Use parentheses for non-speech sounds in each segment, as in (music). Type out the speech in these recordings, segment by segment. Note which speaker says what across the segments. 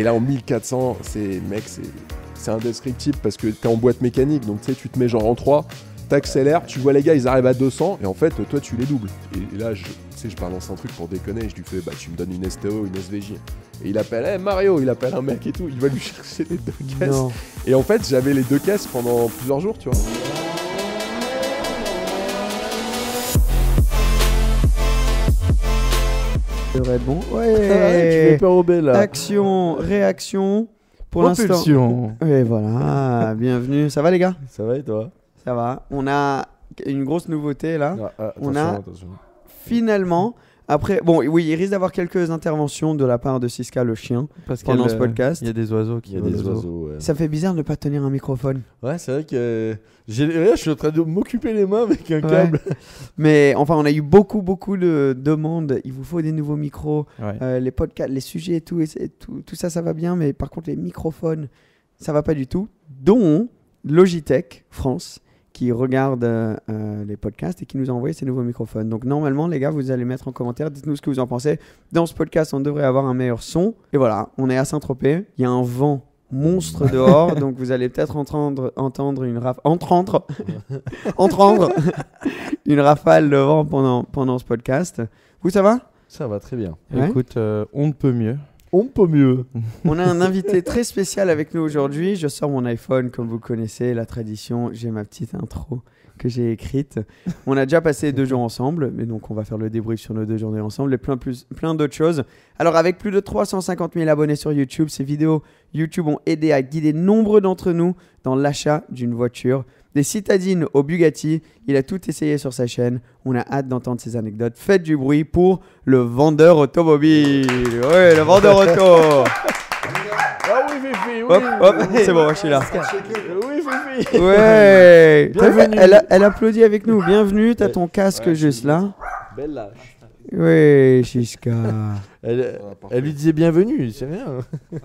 Speaker 1: Et là, en 1400, c'est, mec, c'est indescriptible parce que t'es en boîte mécanique, donc tu sais, tu te mets genre en 3, t'accélères, tu vois les gars, ils arrivent à 200, et en fait, toi, tu les doubles. Et, là, je, je balance un truc pour déconner, je lui fais, bah, tu me donnes une STO, une SVJ. Et il appelle, Mario, il appelle un mec et tout, il va lui (laughs) chercher les deux caisses. Et en fait, j'avais les deux caisses pendant plusieurs jours, tu vois.
Speaker 2: être bon. Ouais, tu Action, réaction. Pour l'instant. Et voilà, bienvenue. Ça va les gars Ça va et toi Ça va. On a une grosse nouveauté là. on a finalement. Après, bon, oui, il risque d'avoir quelques interventions de la part de Siska le chien Parce pendant ce euh,
Speaker 3: podcast. Il y a des oiseaux qui. Il y a des oiseaux. Ça
Speaker 2: fait bizarre de ne pas tenir un microphone.
Speaker 3: Ouais, c'est vrai que je suis en train de m'occuper les mains avec un câble.
Speaker 2: (laughs) Mais enfin, on a eu beaucoup, beaucoup de demandes. Il vous faut des nouveaux micros, euh, les podcasts, les sujets, et tout, et tout, ça, ça va bien. Mais par contre, les microphones, ça va pas du tout. Dont Logitech France qui regardent euh, euh, les podcasts et qui nous envoient ces nouveaux microphones. Donc normalement, les gars, vous allez mettre en commentaire, dites-nous ce que vous en pensez. Dans ce podcast, on devrait avoir un meilleur son. Et voilà, on est à Saint-Tropez, il y a un vent monstre dehors, (laughs) donc vous allez peut-être entendre, entendre une rafale, entendre, entendre une rafale de vent pendant, pendant ce podcast.
Speaker 4: Vous, ça va Ça va très bien. Écoute, euh, on ne peut mieux on peut mieux. On a un invité
Speaker 2: très spécial avec nous aujourd'hui. Je sors mon iPhone, comme vous connaissez, la tradition. J'ai ma petite intro que j'ai écrite. On a déjà passé deux jours ensemble, mais donc on va faire le débrief sur nos deux journées ensemble et plein, plein d'autres choses. Alors, avec plus de 350 000 abonnés sur YouTube, ces vidéos YouTube ont aidé à guider nombre d'entre nous dans l'achat d'une voiture. Des citadines au Bugatti, il a tout essayé sur sa chaîne. On a hâte d'entendre ses anecdotes. Faites du bruit pour le vendeur automobile. Oui, le vendeur (laughs) auto.
Speaker 3: Ah oui, Fifi, oui. c'est bon, je suis là. Oui, Fifi. Ouais. Bienvenue. Elle,
Speaker 2: applaudit avec nous. Bienvenue, tu as ton casque juste là. Belle lâche. Oui, Chiska. (laughs)
Speaker 3: elle, lui disait bienvenue, c'est bien. (laughs)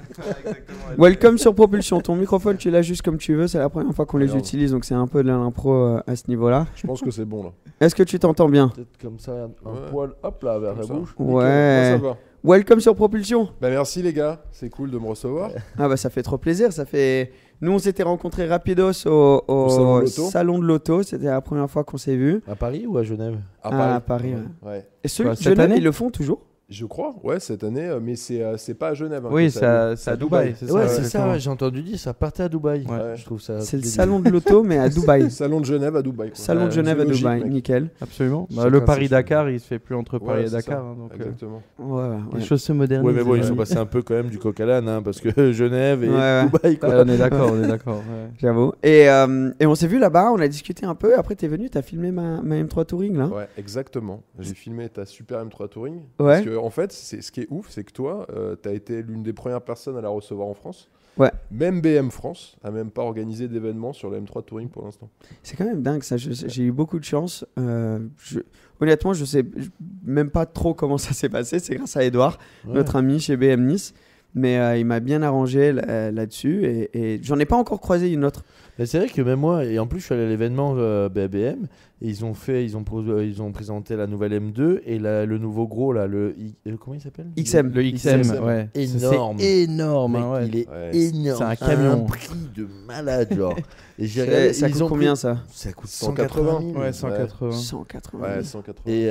Speaker 3: (laughs) Welcome
Speaker 2: sur Propulsion. Ton microphone, tu l'as juste comme tu veux. C'est la première fois qu'on les utilise, donc c'est un peu de l'impro euh, à ce niveau-là. Je pense que c'est bon Est-ce que tu t'entends bien
Speaker 3: comme ça, un ouais. poil, hop là, vers la bouche.
Speaker 2: Ouais. Welcome sur Propulsion. Bah, merci les gars, c'est cool de me recevoir. (laughs) Ah bah ça fait trop plaisir, ça fait. Nous on s'était rencontrés rapidos au, salon de l'auto, c'était la première fois qu'on s'est vu. À Paris ou à Genève ah, À Paris. Ouais. Et
Speaker 1: ceux bah, de Genève, année ils le font toujours je crois, ouais, cette année, euh, mais euh, c'est pas à Genève. Hein, oui, c'est à,
Speaker 4: Dubaï, Dubaï. ça. Ouais, c'est ça, j'ai
Speaker 3: entendu dire, ça partait à Dubaï. Ouais. Je trouve ça. C'est le salon de l'auto, mais à (laughs) Dubaï. (laughs) salon de Genève à Dubaï. Salon de Genève à Dubaï,
Speaker 4: nickel. Absolument. Bah, le Paris-Dakar, il se fait plus entre Paris et Dakar.
Speaker 2: Euh, exactement. Ouais,
Speaker 4: les choses se modernisent. Ouais, mais bon, ils sont
Speaker 3: passés un peu quand même du coq à l'âne, hein, parce que (laughs) Genève et Dubaï. Quoi. on est d'accord, on est d'accord. J'avoue. Et on s'est vu
Speaker 2: là-bas, on a discuté un peu. Après, t'es venu, t'as filmé ma M3 Touring là. Ouais, exactement. J'ai filmé ta
Speaker 1: super M3 Touring. Ouais en fait, ce qui est ouf, c'est que toi, euh, tu as été l'une des premières personnes à la recevoir en France. Ouais. Même BM France a même pas organisé d'événement sur le M3 Touring pour l'instant.
Speaker 2: C'est quand même dingue ça. J'ai eu beaucoup de chance. Euh, je, honnêtement, je sais même pas trop comment ça s'est passé. C'est grâce à Edouard, notre ami chez BM Nice. Mais euh, il m'a
Speaker 3: bien arrangé là-dessus et, et j'en ai pas encore croisé une autre c'est vrai que même moi, et en plus je suis allé à l'événement euh, BABM, et ils ont fait, ils ont, euh, ils ont présenté la nouvelle M2 et le nouveau gros là, le euh, comment il s'appelle XM, le XM, ouais. énorme, c'est énorme, il est énorme, c'est un camion, un prix de malade genre. et ça coûte combien ça Ça coûte 180, 000, 180, 180, Et,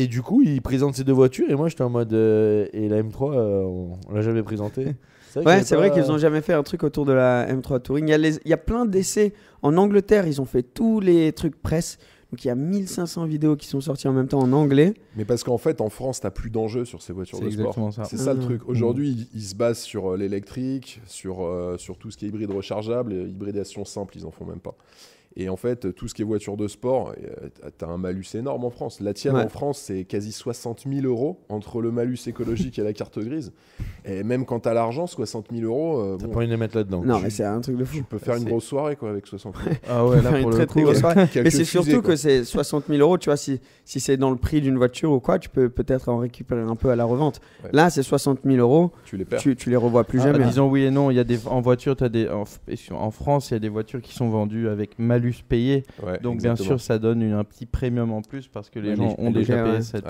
Speaker 3: et du coup ils présentent ces deux voitures et moi j'étais en mode et la M3 on, on l'a jamais présentée. (laughs)
Speaker 2: C'est vrai, ouais, c'est vrai qu'ils n'ont jamais fait un truc autour de la M3 Touring. Il y a, il y a plein d'essais. En Angleterre, ils ont fait tous les trucs presse. Donc il y a 1500 vidéos qui sont sorties en même temps en anglais. Mais parce
Speaker 1: qu'en fait, en France, tu t'as plus d'enjeux sur ces voitures de sport. C'est ça le ah. truc. Mmh. Aujourd'hui, ils, se basent sur euh, l'électrique, sur, euh, sur tout ce qui est hybride rechargeable, hybridation simple, ils en font même pas. Et en fait, tout ce qui est voiture de sport, euh, tu as un malus énorme en France. La tienne en France, c'est quasi 60 000 euros entre le malus écologique et la carte grise. Et même quand tu as l'argent, 60 000 euros. Euh, t'as bon, pas envie de les mettre là-dedans. Non, mais c'est un truc de fou. Tu peux faire une grosse soirée quoi, avec 60 000 Ah ouais, là, (laughs) pour une très, grosse soirée. mais c'est surtout que
Speaker 2: c'est 60 000 euros, tu vois, si, si c'est dans le prix d'une voiture ou quoi, tu peux peut-être en récupérer un peu à la revente. Là, c'est 60 000 euros. Tu les Tu, les revois plus ah, jamais. Disons
Speaker 4: oui et non. Il y a des, en voiture, as des, en, en France, il y a des voitures qui sont vendues avec malus malus
Speaker 3: payé. Donc bien sûr, ça donne un petit premium en plus parce que les gens ont déjà payé cette,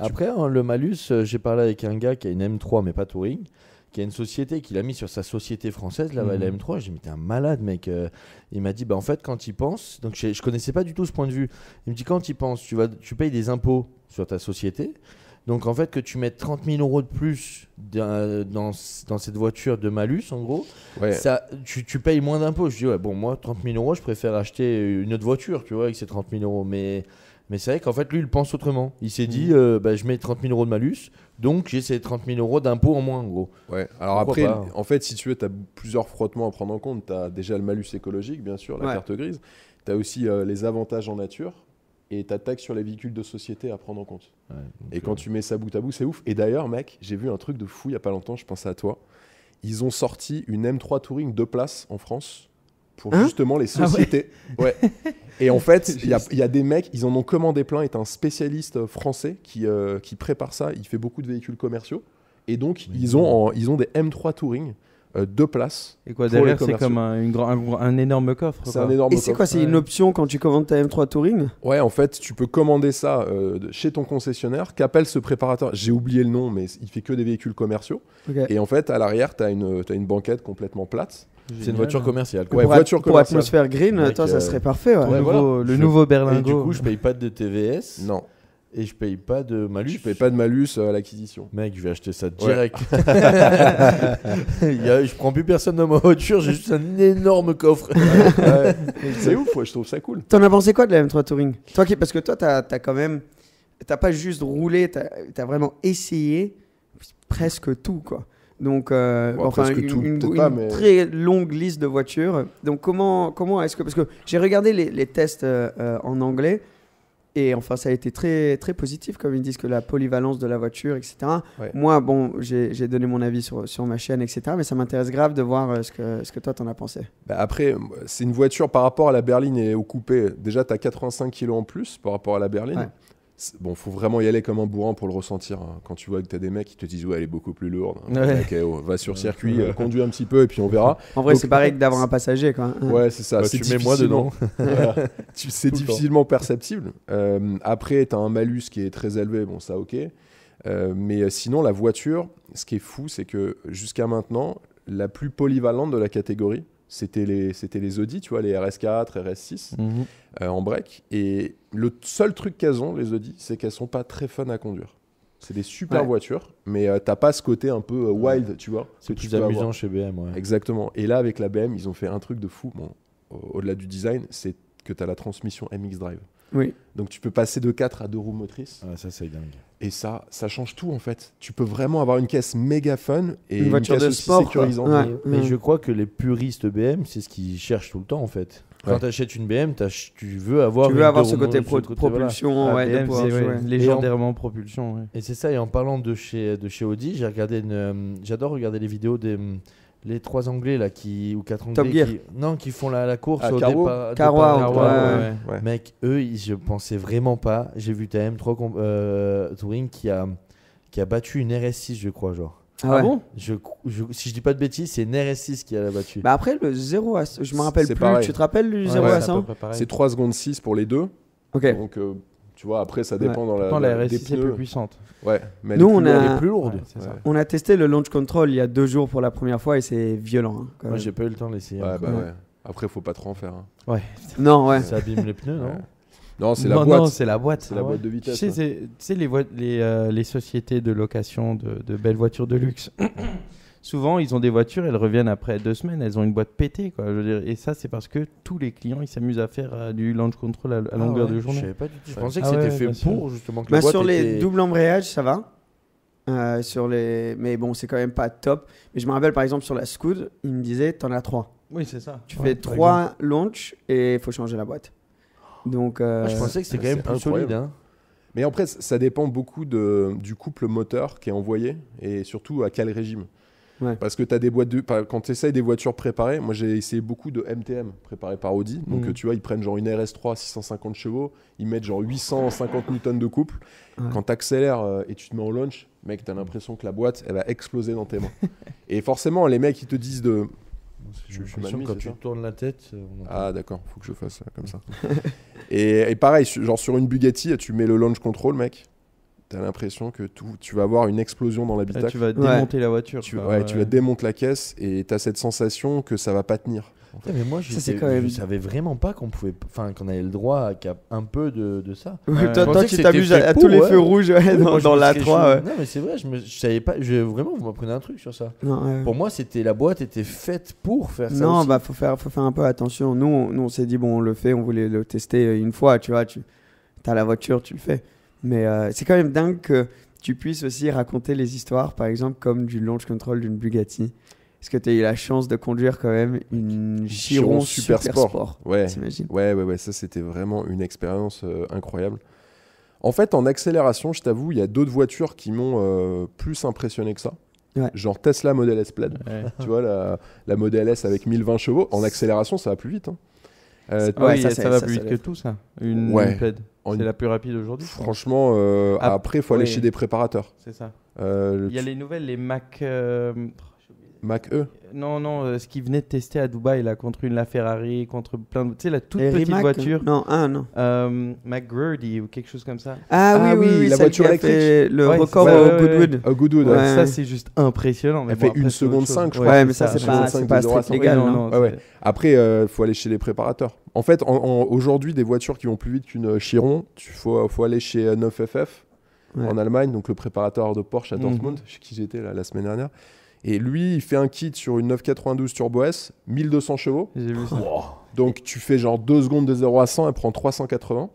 Speaker 3: Après, hein, le malus, euh, j'ai parlé avec un gars qui a une M3 mais pas Touring qui a une société qu'il a mis sur sa société française, là, mhm. la M3. J'ai dit, un malade, mec. Euh, il m'a dit, bah, en fait, quand il pense, donc je, je connaissais pas du tout ce point de vue. Il me dit, quand il pense, tu, vas, tu payes des impôts sur ta société, donc en fait, que tu mettes 30 000 euros de plus dans, cette voiture de malus, en gros, ça, tu, payes moins d'impôts. Je dis, ouais, bon, moi, 30 000 euros, je préfère acheter une autre voiture, tu vois, avec ces 30 000 euros. Mais, mais c'est vrai qu'en fait, lui, il pense autrement. Il s'est dit, mmh. euh, bah, je mets 30 000 euros de malus, donc j'ai ces 30 000 euros d'impôts en moins, en gros. Ouais, alors après, hein.
Speaker 1: en fait, si tu veux, tu as plusieurs frottements à prendre en compte. Tu as déjà le malus écologique, bien sûr, la carte grise. Tu as aussi euh, les avantages en nature et ta sur les véhicules de société à prendre en compte. et quand euh, tu mets ça bout à bout, c'est ouf. Et d'ailleurs, mec, j'ai vu un truc de fou il n'y a pas longtemps, je pensais à toi. Ils ont sorti une M3 Touring de place en France pour hein justement les ah sociétés. (laughs) ouais. Et en fait, il y, a des mecs, ils en ont commandé plein. a un spécialiste euh, français qui, euh, qui prépare ça. Il fait beaucoup de véhicules commerciaux. Et donc, ils, ont ils ont des M3 Touring
Speaker 4: euh, deux places. Et quoi, derrière, c'est comme un, énorme coffre. C'est un énorme Et c'est quoi C'est une
Speaker 1: option quand tu commandes ta M3 Touring Ouais, en fait, tu peux commander ça euh, chez ton concessionnaire, qu'appelle ce préparateur. J'ai oublié le nom, mais il fait que des véhicules commerciaux. Et en fait, à l'arrière, tu as, une, une banquette complètement plate. C'est une voiture commerciale. Ouais, pour, voiture pour atmosphère green, toi, ça euh, serait parfait.
Speaker 2: Ouais. nouveau,
Speaker 3: le nouveau Berlingo. Et du coup, je paye pas de TVS. Non et je paye pas de malus. Je paye pas de malus euh, à l'acquisition. Mec, je vais acheter ça direct. Ouais. (laughs) je prends plus personne dans ma voiture, j'ai juste un énorme coffre. (laughs) c'est ouf,
Speaker 1: je trouve ça cool.
Speaker 2: T'en as pensé quoi de la M3 Touring toi qui, Parce que toi, tu as quand même. T'as pas juste roulé, Tu as vraiment essayé presque tout, quoi. Donc, euh, enfin, une, très longue liste de voitures. Donc, comment, comment est-ce que. Parce que j'ai regardé les, tests euh, euh, en anglais. Et enfin, ça a été très, très positif, comme ils disent que la polyvalence de la voiture, etc. Moi, bon, j'ai donné mon avis sur, sur, ma chaîne, etc. Mais ça m'intéresse grave de voir euh, ce que, ce que toi, t'en as pensé.
Speaker 1: Bah, après, c'est une voiture par rapport à la berline et au coupé. Déjà, tu as 85 kg en plus par rapport à la berline. Bon, faut vraiment y aller comme un bourrin pour le ressentir. Hein. Quand tu vois que t'as des mecs qui te disent ouais, elle est beaucoup plus lourde. Hein. va sur circuit, euh, conduis un petit peu et puis on verra. En vrai, c'est pareil (laughs) que d'avoir un passager, quoi. Ouais, c'est ça. Bah, tu mets moi dedans. (laughs) c'est difficilement perceptible. Euh, après, t'as un malus qui est très élevé. Bon, ça, ok. Euh, mais euh, sinon, la voiture, ce qui est fou, c'est que jusqu'à maintenant, la plus polyvalente de la catégorie, c'était les, c'était les Audi, tu vois, les RS4, RS6 mhm. en break. Et le seul truc qu'elles ont, les Audi, c'est qu'elles sont pas très fun à conduire. C'est des super voitures, mais tu euh, t'as pas ce côté un peu euh, wild, tu vois. C'est plus amusant chez BM, Exactement. Et là, avec la BM, ils ont fait un truc de fou. au-delà du design, c'est que tu as la transmission MX Drive. Oui. Donc tu peux passer de 4 à 2 roues motrices. Ah, ça, c'est dingue. Et ça, ça change tout en fait. Tu peux vraiment avoir une caisse méga fun et une, caisse de sécurisante. Mais, mm. je
Speaker 3: crois que les puristes BM, c'est ce qu'ils cherchent tout le temps en fait. Quand tu achètes une BM, tu veux avoir, tu avoir ce côté, propulsion, légendairement propulsion. Et c'est ça, et en parlant de chez, de chez Audi, j'ai regardé euh, j'adore regarder les vidéos des les trois anglais là qui ou quatre anglais qui non qui font la, course au départ, mec eux ils, je pensais vraiment pas j'ai vu ta M3 euh, Touring qui a qui a battu une RS6 je crois genre ah, ouais. bon je, je, Si je dis pas de bêtises, c'est NRS6 qui a battu. Bah après, le 0 à. Je me rappelle plus. Tu te rappelles du 0 ouais, à 100
Speaker 2: C'est
Speaker 1: 3 secondes 6 pour les deux. Donc, euh, tu vois, après, ça dépend ouais. dans la. Pourtant, la, rs est plus
Speaker 2: puissante. Ouais.
Speaker 1: Mais Nous, on a. plus lourde.
Speaker 2: On a testé le launch control il y a deux jours pour la première fois et c'est violent. Hein, Moi, j'ai pas eu le temps d'essayer. Ouais, bah ouais.
Speaker 1: Après, faut pas trop en faire. Hein.
Speaker 2: Ouais. Non,
Speaker 4: ouais. Ça abîme les pneus,
Speaker 3: non non, c'est la, boîte. c'est la ah boîte. C'est la boîte de vitesse. Tu
Speaker 4: sais, les, les, euh, les, sociétés de location de, belles voitures de luxe. (coughs) souvent, ils ont des voitures, elles reviennent après deux semaines, elles ont une boîte pétée. Quoi. Je et ça, c'est parce que tous les clients, ils s'amusent à faire euh, du launch control à, ah longueur de journée. Je, savais pas du tout. je pensais que ah c'était fait pour, justement. Que la bah, boîte sur les doubles
Speaker 2: embrayages, ça va. Euh, sur les... Mais bon, c'est quand même pas top. Mais je me rappelle, par exemple, sur la Scoot, ils me disaient, t'en as trois. Oui, c'est ça. Tu fais trois launches et il faut changer la boîte. Donc, euh, je pensais que c'était quand même plus solide. Hein. Mais après, ça dépend beaucoup
Speaker 1: de, du couple moteur qui est envoyé et surtout à quel régime. Parce que as des boîtes de, quand tu essayes des voitures préparées, moi j'ai essayé beaucoup de MTM préparées par Audi. Donc mm. euh, tu vois, ils prennent genre une RS3 650 chevaux, ils mettent genre 850 newtons de couple. Quand tu accélères euh, et tu te mets au launch, mec, tu as l'impression que la boîte, elle va exploser dans tes mains. (laughs) et forcément, les mecs, ils te disent de je, suis quand tu tournes la tête. Euh, ah d'accord, faut que je fasse comme ça. (laughs) et, pareil, genre sur une Bugatti, tu mets le launch control, mec. T'as l'impression que tu vas avoir une explosion dans l'habitacle. Ah, tu vas démonter la voiture. Tu, vas démonter la caisse et t'as cette sensation que ça va pas tenir mais moi, je, ça, quand même... je savais vraiment pas qu'on pouvait,
Speaker 3: enfin, qu'on avait le droit à, un peu de, ça. toi, tu t'amuses à, tous les feux rouges dans, la 3. Non, mais c'est vrai, je, savais pas. vraiment, vous m'apprenez un truc sur ça. pour moi, c'était la boîte était faite pour faire ça. Non, aussi. Bah,
Speaker 2: faut faire, faire un peu attention. Nous, on, s'est dit bon, on le fait, on voulait le tester euh, une fois, tu vois. Tu as la voiture, tu le fais. Mais euh, c'est quand même dingue que tu puisses aussi raconter les histoires, par exemple, comme du launch control d'une Bugatti. Est-ce que tu as eu la chance de conduire quand même une Chiron, Super, Sport. ouais. ouais,
Speaker 1: ouais, ouais, ça c'était vraiment une expérience euh, incroyable. En fait, en accélération, je t'avoue, il y a d'autres voitures qui m'ont euh, plus impressionné que ça. Genre Tesla Model S Plaid. (laughs) Tu vois, la, Model S avec 1020 chevaux, en accélération, ça va plus vite. Hein. Euh, oui, ça, va plus vite que tout, ça. Une, Plaid. C'est la
Speaker 4: plus rapide aujourd'hui. Franchement,
Speaker 1: ah, après, il faut aller chez des préparateurs. C'est ça.
Speaker 4: Il y a les nouvelles, les Mac. Mac E Non, non, euh, ce qu'il venait de tester à Dubaï, là, contre une la Ferrari contre plein de. Tu sais, la toute petite voiture. Non, un ah, non. Euh, ou quelque chose comme ça. Ah, oui, ah oui, la voiture électrique. Le record au Goodwood. Au Goodwood, Ça, c'est juste impressionnant. Elle fait après, seconde 5, je crois. Ouais, mais ça, c'est pas, pas strict légal.
Speaker 1: Après, il euh, faut aller chez les préparateurs. En fait, aujourd'hui, des voitures qui vont plus vite qu'une euh, Chiron, il faut, aller chez 9FF. en Allemagne, donc le préparateur de Porsche à mm. Dortmund, chez qui j'étais la semaine dernière. Et lui, il fait un kit sur une 992 Turbo S, 1200 chevaux. Vu ça. Donc tu fais genre 2 secondes de 0 à 100, elle prend 380.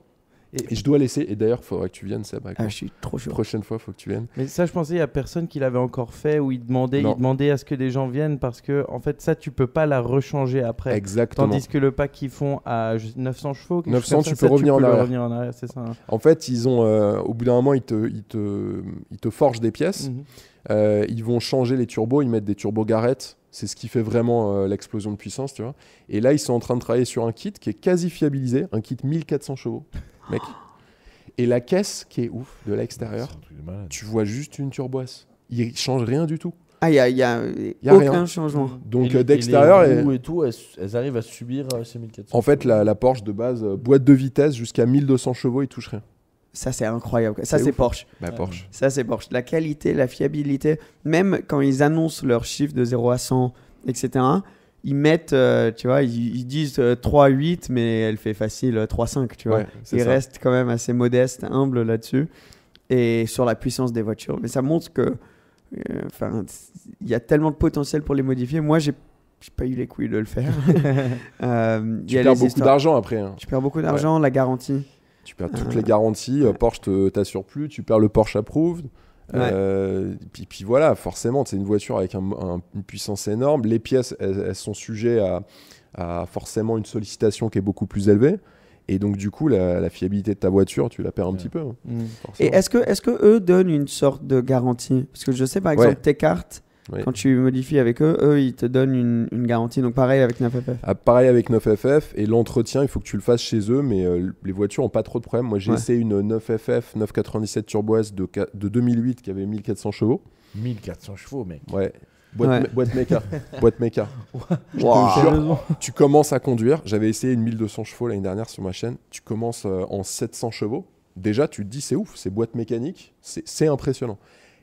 Speaker 1: Et, je dois laisser. Et d'ailleurs, il faudrait que tu viennes, c'est Ah, je suis trop chaud. Prochaine fois, il faut que tu viennes.
Speaker 4: Mais ça, je pensais, il n'y a personne qui l'avait encore fait où il demandait, il demandait à ce que des gens viennent parce que, en fait, ça, tu peux pas la rechanger après. Exactement. Tandis que le pack qu'ils font à 900 chevaux, 900, tu, peux, revenir, en arrière. Hein.
Speaker 1: En fait, ils ont, euh, au bout d'un moment, ils te, te, te forgent des pièces. Mhm. Euh, ils vont changer les turbos, ils mettent des turbos Garrett. C'est ce qui fait vraiment euh, l'explosion de puissance, tu vois. Et là, ils sont en train de travailler sur un kit qui est quasi fiabilisé, un kit 1400 chevaux, mec. Et la caisse qui est ouf de l'extérieur, tu vois juste une turboisse. Ils change rien du tout. Ah, il n'y a, y a, aucun changement. Donc d'extérieur.
Speaker 3: tout, elles, arrivent à subir euh, ces 1400. En
Speaker 1: fait, la, la Porsche de base, boîte de vitesse jusqu'à 1200 chevaux, ils touchent rien. Ça, c'est incroyable. Ça, c'est bah, ah, Porsche.
Speaker 2: Ça, c'est Porsche. La qualité, la fiabilité, même quand ils annoncent leur chiffre de 0 à 100, etc., ils mettent, euh, tu vois, ils, disent 3 euh, à 8, mais elle fait facile 3 euh, à 5, tu vois. ils restent quand même assez modestes, humbles là-dessus. Et sur la puissance des voitures. Mais ça montre que. Enfin, il y a tellement de potentiel pour les modifier. Moi, j'ai j'ai pas eu les couilles de le faire. (laughs) Hein. tu, perds beaucoup d'argent après. Tu perds beaucoup d'argent, la garantie. Tu perds toutes ah, les
Speaker 1: garanties. Euh, Porsche Porsche t'assure plus. Tu perds le Porsche Approved. Euh, puis, puis, voilà, forcément, c'est une voiture avec une puissance énorme. Les pièces, elles, sont sujettes à, forcément une sollicitation qui est beaucoup plus élevée. Et donc, du coup, la, fiabilité de ta voiture, tu la perds un petit peu. Hein, mm.
Speaker 2: Et est-ce que, est que eux donnent une sorte de garantie Parce que je sais, par exemple, tes cartes, quand tu modifies avec eux, eux, ils te donnent une, une garantie. Donc pareil avec 9FF. Ah,
Speaker 1: pareil avec 9FF. Et l'entretien, il faut que tu le fasses chez eux, mais euh, les voitures n'ont pas trop de problèmes. Moi, j'ai essayé une 9FF 997 Turbo S de, de 2008 qui avait 1400 chevaux.
Speaker 3: 1400 chevaux, mec. Ouais. Boîte, méca. boîte méca. (laughs)
Speaker 1: tu commences à conduire. J'avais essayé une 1200 chevaux l'année dernière sur ma chaîne. Tu commences euh, en 700 chevaux. Déjà, tu te dis, c'est ouf, c'est boîte mécanique. C'est impressionnant.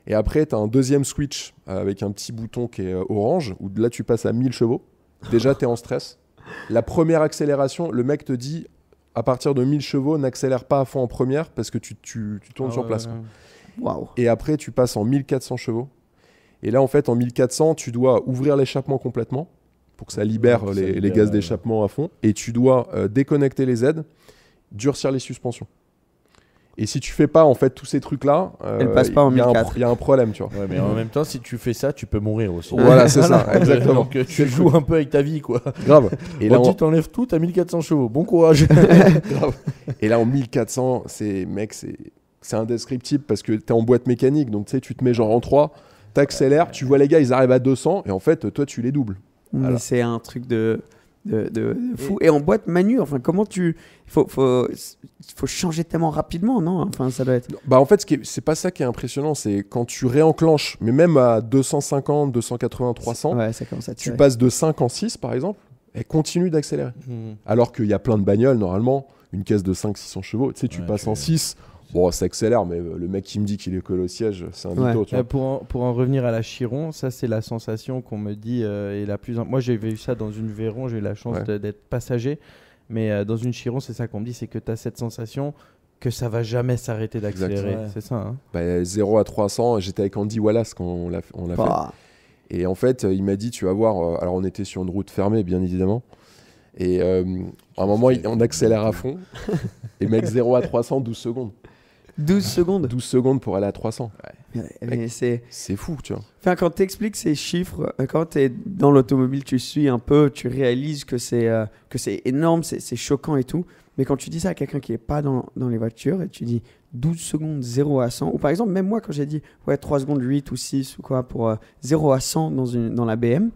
Speaker 1: Et après, tu as un deuxième switch euh, avec un petit bouton qui est euh, orange, où là, tu passes à 1000 chevaux. Déjà, tu es en stress. La première accélération, le mec te dit à partir de 1000 chevaux, n'accélère pas à fond en première parce que tu, tu, tu tournes ah sur place. Et après, tu passes en 1400 chevaux. Et là, en fait, en 1400, tu dois ouvrir l'échappement complètement pour que ça libère les, gaz d'échappement à fond. Et tu dois euh, déconnecter les aides, durcir les suspensions. Et si tu fais pas en fait tous ces trucs là, euh, pas Il y,
Speaker 3: a un problème, tu vois. Ouais, mais en même temps, si tu fais ça, tu peux mourir aussi. Voilà, c'est ça, exactement. Donc euh, tu joues un peu avec ta vie, quoi. Grave. (laughs) Et là, oh, on... tu t'enlèves tout, t'as 1400 chevaux. Bon courage. (laughs) (laughs) Grave.
Speaker 1: Et là, en 1400, c'est mec, c'est indescriptible parce que t'es en boîte mécanique, donc tu sais, tu te mets genre en 3, accélères. tu vois les gars, ils arrivent à 200, et en fait, toi, tu
Speaker 2: les doubles. C'est un truc de de, fou. Et, en boîte Manu, enfin, comment tu. Il faut, changer tellement rapidement, non Enfin, ça doit être. Bah, en fait, ce c'est pas ça
Speaker 1: qui est impressionnant. C'est quand tu réenclenches, mais même à 250, 280, 300, ça tu passes de 5 en 6, par exemple, et continue d'accélérer. Mmh. Alors qu'il y a plein de bagnoles, normalement, une caisse de 5-600 chevaux, tu sais, tu passes en 6 Bon, ça accélère, mais euh, le mec qui me dit qu'il est collé au siège, c'est un mytho, euh,
Speaker 4: Pour, en, pour, en, revenir à la Chiron, ça, c'est la sensation qu'on me dit euh, et la plus. Moi, j'ai vu ça dans une Véron, j'ai eu la chance d'être passager. Mais dans une Chiron, c'est ça qu'on me dit c'est que tu as cette sensation que ça va jamais s'arrêter d'accélérer. C'est ça. Hein.
Speaker 1: bah, 0 à 300, j'étais avec Andy Wallace quand on l'a fait. Bah. Et en fait, il m'a dit Tu vas voir, alors on était sur une route fermée, bien évidemment. Et à un moment, on accélère à fond. et mec, 0 à 300, 12 secondes. 12 secondes. 12 secondes pour aller à
Speaker 2: 300. c'est... fou, tu vois. Enfin, quand tu expliques ces chiffres, euh, quand tu es dans l'automobile, tu suis un peu, tu réalises que c'est, euh, que c'est énorme, c'est, choquant et tout. Mais quand tu dis ça à quelqu'un qui n'est pas dans, dans, les voitures et tu dis 12 secondes 0 à 100, ou par exemple, même moi, quand j'ai dit ouais, 3 secondes 8 ou 6 ou quoi pour 0 euh, à 100 dans, une, dans la BM,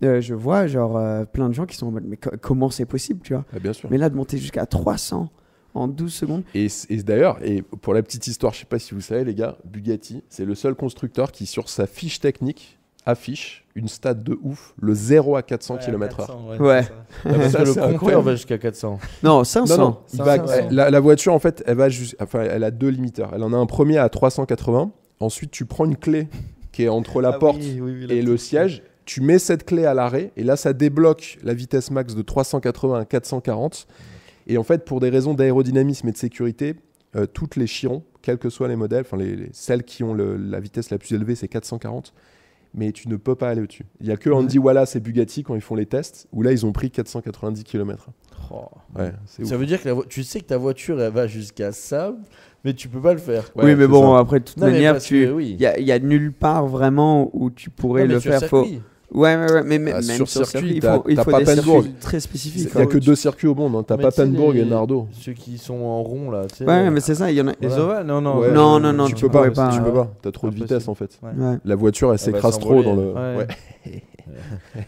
Speaker 2: je vois genre plein de gens qui sont en mode mais comment c'est possible, tu vois. Ah, mais là, de monter jusqu'à 300 en
Speaker 1: 12 secondes. Et, d'ailleurs, et pour la petite histoire, je sais pas si vous savez les gars, Bugatti, c'est le seul constructeur qui sur sa fiche technique affiche une stade de ouf, le 0 à 400 km/h. Ouais. Ah, Parce que le va jusqu'à 400. Non, 500. Non, Va, la, voiture, en fait, elle, va enfin, elle a deux limiteurs. Elle en a un premier à 380. Ensuite, tu prends une clé qui est entre la ah porte et le siège. Tu mets cette clé à l'arrêt et là, ça débloque la vitesse max de 380 à 440. Et en fait, pour des raisons d'aérodynamisme et de sécurité, euh, toutes les Chiron, quels que soient les modèles, enfin les, celles qui ont la vitesse la plus élevée, c'est 440, mais tu ne peux pas aller au-dessus. Il n'y a que Andy Wallace et Bugatti quand ils font les tests, où là ils ont pris 490 km. ça veut
Speaker 3: dire que tu sais que ta voiture elle va jusqu'à ça, mais tu peux pas le faire. oui, mais bon, après, de toute non, manière, il
Speaker 2: n'y a, nulle part vraiment où tu pourrais le faire. Faut... Ouais, ouais, ouais, mais ah, même sur circuit, circuit il faut, il faut très spécifique. Il n'y a hein. que deux circuits au monde, hein. t'as Papenburg et
Speaker 3: Nardo. Ceux qui sont en rond là. Ouais, euh, mais c'est ça, il y en a. Les ovales Non, non, ouais, non, non, non, tu, tu peux pas, pas. Tu peux pas, t'as trop de vitesse en fait. Ouais. La voiture elle s'écrase trop dans le.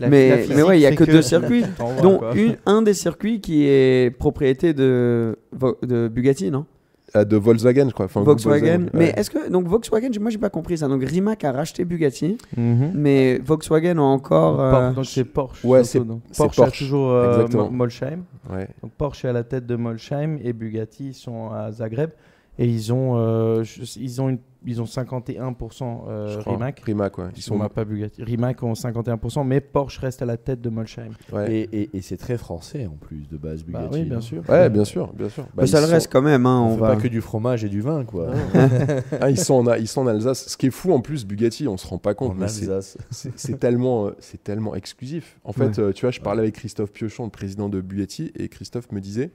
Speaker 5: (laughs) mais, mais ouais, il n'y a que deux circuits, (laughs) dont
Speaker 2: un des circuits qui est propriété de Bugatti, non ah, de Volkswagen, je crois. Volkswagen. Mais est-ce que. Donc, Volkswagen, moi, j'ai pas compris ça. Donc, Rimac a racheté Bugatti, mhm. mais Volkswagen a encore. Euh... c'est Porsche. Ouais, c'est Porsche. Porsche. toujours euh, Molsheim.
Speaker 4: Ouais. Donc, Porsche est à la tête de Molsheim et Bugatti, sont à Zagreb. Et ils ont, euh, ils ont une ils ont 51% euh, Rimac. Rimac, Ils sont pas Bugatti. Rimac ont 51%, mais Porsche reste à la tête de Molsheim.
Speaker 3: Et, c'est très français en plus de base bah Bugatti. Bah oui, bien sûr. Ouais, bien sûr, bien sûr. mais bah, bah, ça le reste quand même. Hein, on, pas que du fromage et du vin, quoi. ah, (laughs) ah ils sont en,
Speaker 1: ils sont en Alsace. Ce qui est fou en plus Bugatti, on se rend pas compte. C'est tellement, euh, c'est tellement exclusif. En fait, euh, tu vois, je parlais avec Christophe Piochon, le président de Bugatti, et Christophe me disait,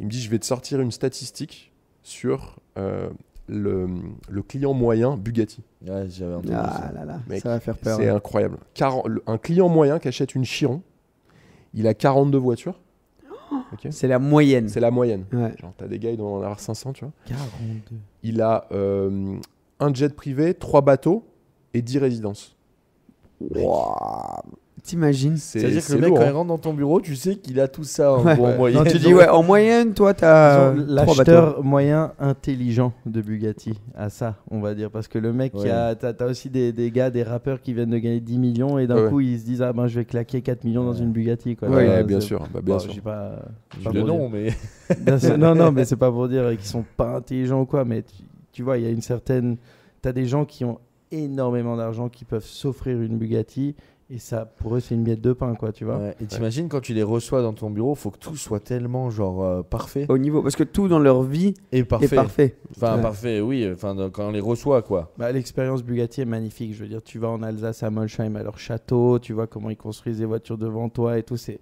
Speaker 1: il me dit, je vais te sortir une statistique sur euh, le, le, client moyen Bugatti. j'avais entendu ah ça. Là là, ça va faire peur. C'est hein. incroyable. un client moyen qui achète une Chiron, il a 42 voitures. Oh c'est la moyenne. C'est la moyenne. Genre, t'as des gars, ils doivent en avoir 500, tu vois. 42. Il a euh, un jet privé, trois bateaux et 10 résidences. Wow.
Speaker 4: T'imagines C'est-à-dire que le mec, quand il hein.
Speaker 3: rentre dans ton bureau, tu sais qu'il a tout ça en, moyenne. tu dis, ouais, en moyenne,
Speaker 4: toi, t'as. L'acheteur moyen intelligent de Bugatti à ça, on va dire. Parce que le mec, a t'as as aussi des, gars, des rappeurs qui viennent de gagner 10 millions et d'un coup, ils se disent, ah ben, je vais claquer 4 millions dans une Bugatti. Quoi. Ouais, bien sûr. Bah, Pas, nom, mais. non, non, mais c'est pas pour dire qu'ils sont pas intelligents ou quoi, mais tu, vois, il y a une certaine. T'as des gens qui ont énormément d'argent qui peuvent s'offrir une Bugatti et ça, pour eux, c'est une biette de pain, quoi, tu vois. et
Speaker 3: t'imagines quand tu les reçois dans ton bureau, faut que tout soit tellement genre euh, parfait.
Speaker 4: Au niveau, parce que tout dans leur vie est parfait. Enfin
Speaker 3: parfait, oui. Enfin quand on les reçoit, quoi.
Speaker 4: Bah, l'expérience Bugatti est magnifique. Je veux dire, tu vas en Alsace à Molsheim, à leur château, tu vois comment ils
Speaker 3: construisent des voitures devant toi et tout. C'est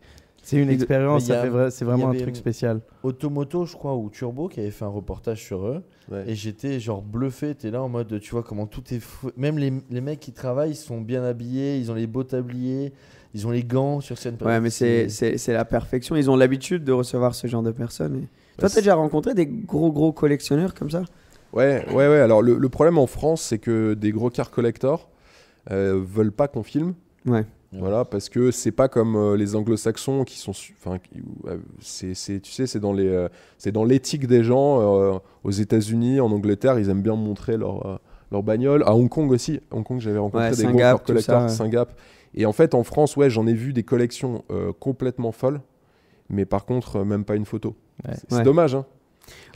Speaker 3: c'est une expérience, c'est vraiment un truc spécial. Automoto, je crois, ou Turbo qui avait fait un reportage sur eux. Et j'étais genre bluffé. T'es là en mode, tu vois comment tout est fou. Même les, les, mecs qui travaillent, ils sont bien habillés, ils ont les beaux tabliers, ils ont les gants sur scène. Ouais, mais c'est
Speaker 2: la perfection. Ils ont l'habitude de recevoir ce genre de personnes. Bah, toi, t'as déjà rencontré des gros, gros collectionneurs comme ça Ouais, ouais, ouais. Alors, le, problème en
Speaker 1: France, c'est que des gros car collectors euh, veulent pas qu'on filme. Ouais. Voilà, parce que c'est pas comme euh, les anglo-saxons qui sont. Enfin, euh, c'est, tu sais, c'est dans, euh, c'est dans l'éthique des gens. aux États-Unis, en Angleterre, ils aiment bien montrer leur, leur bagnole. À Hong Kong aussi. Hong Kong, j'avais rencontré des gros collecteurs, singapour Et en fait, en France, ouais, j'en ai vu des collections complètement folles, mais par contre, même pas une photo. C'est,
Speaker 2: dommage, hein.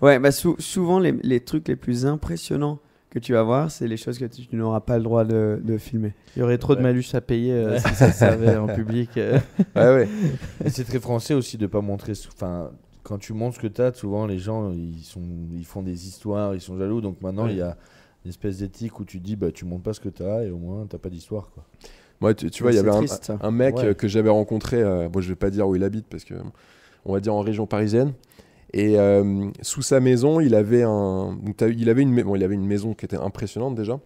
Speaker 2: Ouais, bah, souvent les trucs les plus impressionnants que tu vas voir, c'est les choses que tu, n'auras pas le droit de, filmer. Il y aurait trop de malus à payer euh, si ça servait
Speaker 3: en (laughs) public. Euh. Ouais Ouais, (laughs) c'est très français aussi de pas montrer. Enfin, quand tu montres ce que tu as, souvent les gens ils sont, ils font des histoires, ils sont jaloux. Donc maintenant il y a une espèce d'éthique où tu dis bah tu montres pas ce que tu as et au moins tu n'as pas d'histoire quoi. Moi, tu, vois, il y avait un, mec euh, que
Speaker 1: j'avais rencontré. moi bon, je vais pas dire où il habite parce que on va dire en région parisienne. Et euh, sous sa maison, il avait, un, il, avait une, bon, il avait une maison qui était impressionnante déjà,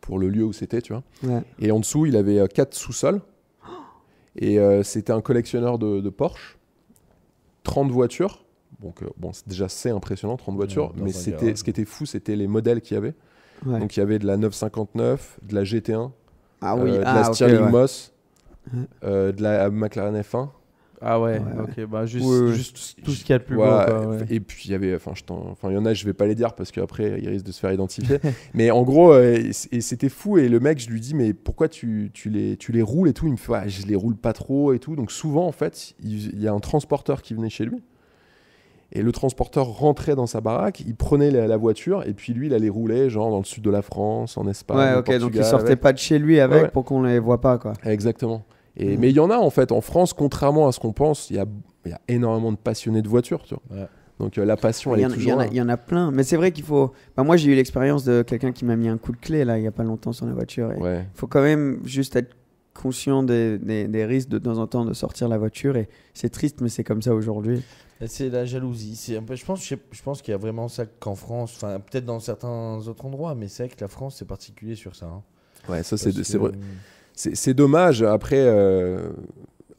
Speaker 1: pour le lieu où c'était, tu vois. Et en dessous, il avait euh, quatre sous-sols. Et euh, c'était un collectionneur de, Porsche, 30 voitures. Donc, bon, c'est déjà, c'est impressionnant, 30 voitures. mais c'était, ce qui était fou, c'était les modèles qu'il y avait. Donc, il y avait de la 959, de la GT1, ah de ah, la Stirling Moss, de la McLaren F1.
Speaker 4: Ah ouais, ok, bah juste, tout ce qu'il y a de plus beau.
Speaker 1: et puis il y avait, enfin, il y en a, je vais pas les dire parce qu'après ils risquent de se faire identifier. (laughs) mais en gros, euh, et c'était fou. Et le mec, je lui dis, mais pourquoi tu, tu, les, tu les roules et tout Il me fait, je les roule pas trop et tout. Donc souvent, en fait, il, y a un transporteur qui venait chez lui. Et le transporteur rentrait dans sa baraque, il prenait la, voiture et puis lui, il allait rouler genre dans le sud de la France, en Espagne. Ouais, ok, Portugal, donc il sortait pas de chez lui avec
Speaker 2: pour qu'on les voit pas, quoi. Exactement.
Speaker 1: Mm. Mais il y en a en fait. En France, contrairement à ce qu'on pense, il y a, énormément de passionnés de voitures. Donc euh, la passion, elle est toujours Il
Speaker 2: y en a plein. Mais c'est vrai qu'il faut. Bah, moi, j'ai eu l'expérience de quelqu'un qui m'a mis un coup de clé là, il n'y a pas longtemps sur la voiture. Il faut quand même juste être conscient des, risques de, temps en temps de sortir la voiture. Et c'est triste, mais c'est comme ça aujourd'hui.
Speaker 3: C'est la jalousie. C'est un peu, je pense, je, pense qu'il y a vraiment ça qu'en France, enfin peut-être dans certains autres endroits, mais c'est vrai que la France c'est particulier sur ça. Hein.
Speaker 1: Ouais, ça c'est vrai c'est dommage. Après, euh,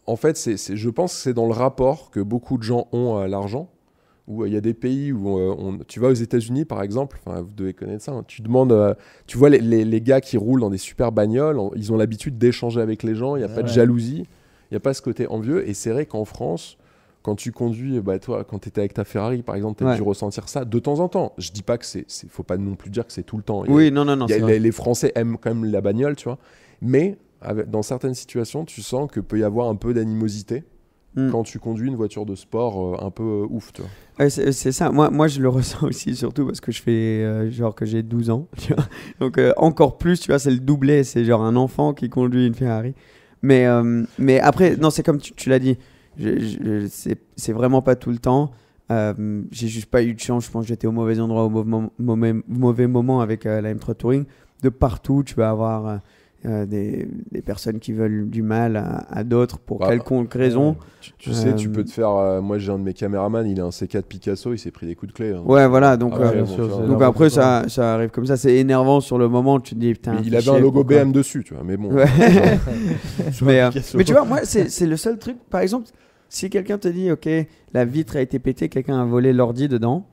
Speaker 1: en fait, c'est je pense que c'est dans le rapport que beaucoup de gens ont à l'argent. Où euh, il y a des pays où euh, tu vas aux États-Unis, par exemple, vous devez connaître ça. Hein, tu demandes, tu vois les, gars qui roulent dans des super bagnoles, ils ont l'habitude d'échanger avec les gens. Il n'y a ah pas de jalousie, il n'y a pas ce côté envieux. Et c'est vrai qu'en France, quand tu conduis, bah, toi, quand tu étais avec ta Ferrari, par exemple, tu as dû ressentir ça de temps en temps. Je dis pas que c'est, faut pas non plus dire que c'est tout le temps. oui, non, non, non. les, les, Français aiment quand même la bagnole, tu vois. Mais dans certaines situations, tu sens que peut y avoir un peu d'animosité hmm. quand tu conduis une voiture de sport euh, un peu euh, ouf.
Speaker 2: c'est, ça. Moi, moi, je le (laughs) ressens aussi, surtout parce que je fais euh, genre que j'ai 12 ans. (laughs) Donc, encore plus, tu vois, c'est le doublé. C'est genre un enfant qui conduit une Ferrari. Mais, mais après, non, c'est comme tu, l'as dit. c'est, vraiment pas tout le temps. j'ai juste pas eu de chance. Je pense que j'étais au mauvais endroit, au mauvais, mauvais, mauvais moment avec la M3 Touring. De partout, tu vas avoir euh, des, personnes qui veulent du mal à, d'autres pour bah, quelconque euh, raison. Tu, sais, tu peux euh, te
Speaker 1: faire. moi, j'ai un de mes caméramans, il a un C4 Picasso, il s'est pris des coups de clé. Hein. Ouais, voilà. Donc, ah sûr, donc après, ça,
Speaker 2: ça, arrive comme ça. C'est énervant sur le moment. Tu dis, Il avait un logo BM dessus, tu vois. Mais bon. (laughs) (laughs) mais, mais, tu vois, moi, c'est le seul truc. Par exemple, si quelqu'un te dit, ok, la vitre a été pétée, quelqu'un a volé l'ordi dedans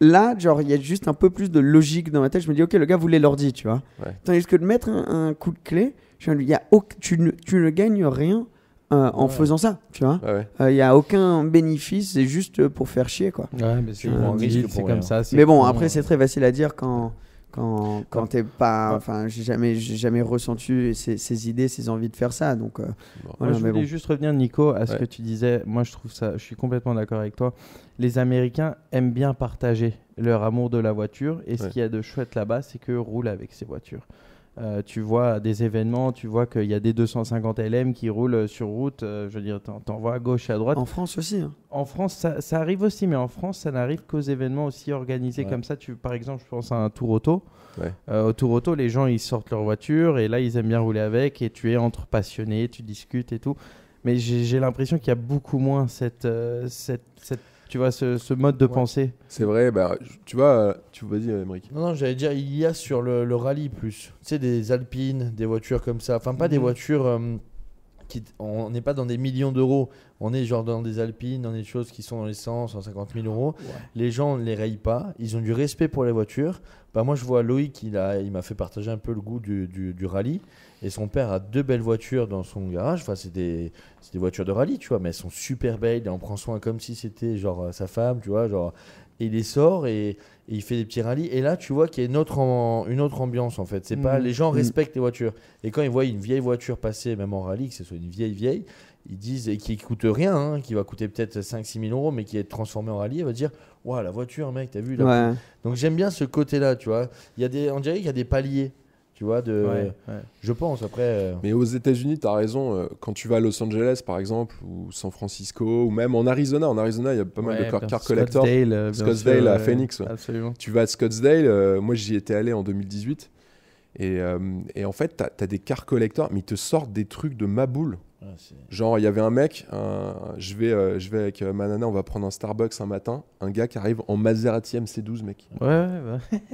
Speaker 2: là, genre, il y a juste un peu plus de logique dans ma tête. Je me dis, ok, le gars voulait l'ordi, tu vois. Ouais. Tandis que de mettre un, coup de clé, je y a tu, ne, tu, ne, gagnes rien euh, en faisant ça, tu vois. Il euh, y n'y a aucun bénéfice, c'est juste pour faire chier, quoi. mais c'est comme ça. Mais bon, après, c'est très facile à dire quand quand, quand t'es pas. Enfin, j'ai jamais, jamais ressenti ces, idées, ces envies de faire ça. Donc, euh,
Speaker 4: je voulais juste revenir, Nico, à ce que tu disais. Moi, je trouve ça. Je suis complètement d'accord avec toi. Les Américains aiment bien partager leur amour de la voiture. Et ce qu'il y a de chouette là-bas, c'est que roulent avec ces voitures. Euh, tu vois des événements, tu vois qu'il y a des 250 LM qui roulent sur route, euh, je veux dire, t'en vois à gauche et à droite. En France aussi. Hein. En France, ça, arrive aussi, mais en France, ça n'arrive qu'aux événements aussi organisés comme ça. Tu, par exemple, je pense à un tour auto. Euh, au tour auto, les gens, ils sortent leur voiture et là, ils aiment bien rouler avec et tu es entre passionnés, tu discutes et tout. Mais j'ai l'impression qu'il y a beaucoup moins cette, cette tu vois, ce, mode de
Speaker 1: pensée. C'est vrai, bah, tu vois, tu vas y Émeric.
Speaker 3: Non, non, j'allais dire, il y a sur le, rallye plus, tu sais, des alpines, des voitures comme ça, enfin pas des mhm. voitures... Euh, qui, on n'est pas dans des millions d'euros, on est genre dans des alpines, dans des choses qui sont dans les 100, 150 000 euros. Les gens, ne les rayent pas, ils ont du respect pour les voitures. Bah, moi, je vois Loïc, il m'a fait partager un peu le goût du rallye. Et son père a deux belles voitures dans son garage. Enfin, c'est des, voitures de rallye, tu vois, mais elles sont super belles. Il en prend soin comme si c'était genre euh, sa femme, tu vois. Genre, il les sort et, il fait des petits rallyes. Et là, tu vois qu'il y a une autre, ambiance en fait. C'est pas mm. les gens mm. respectent les voitures. Et quand ils voient une vieille voiture passer, même en rallye, que ce soit une vieille vieille, ils disent et qui coûte rien, hein, qui va coûter peut-être 5-6 000 euros, mais qui est transformée en rallye, va dire waouh la voiture, mec, t'as vu là Donc j'aime bien ce côté-là, tu vois. Il y a des, on dirait qu'il y a des paliers. Tu vois, de, je pense après. Euh. Mais aux États-Unis, tu as raison. Euh,
Speaker 1: quand tu vas à Los Angeles, par exemple, ou San Francisco, ou même en Arizona, en Arizona, il y a pas mal de car, collectors. Scottsdale, euh, à Phoenix. Tu vas à Scottsdale. moi, j'y étais allé en 2018. Euh, et, en fait, tu as des cars collectors, mais ils te sortent des trucs de ma Ah, Genre, il y avait un mec, je, vais, euh, je vais avec manana euh, ma nana, on va prendre un Starbucks un matin, un gars qui arrive en Maserati MC12, mec.
Speaker 4: Ouais, (laughs)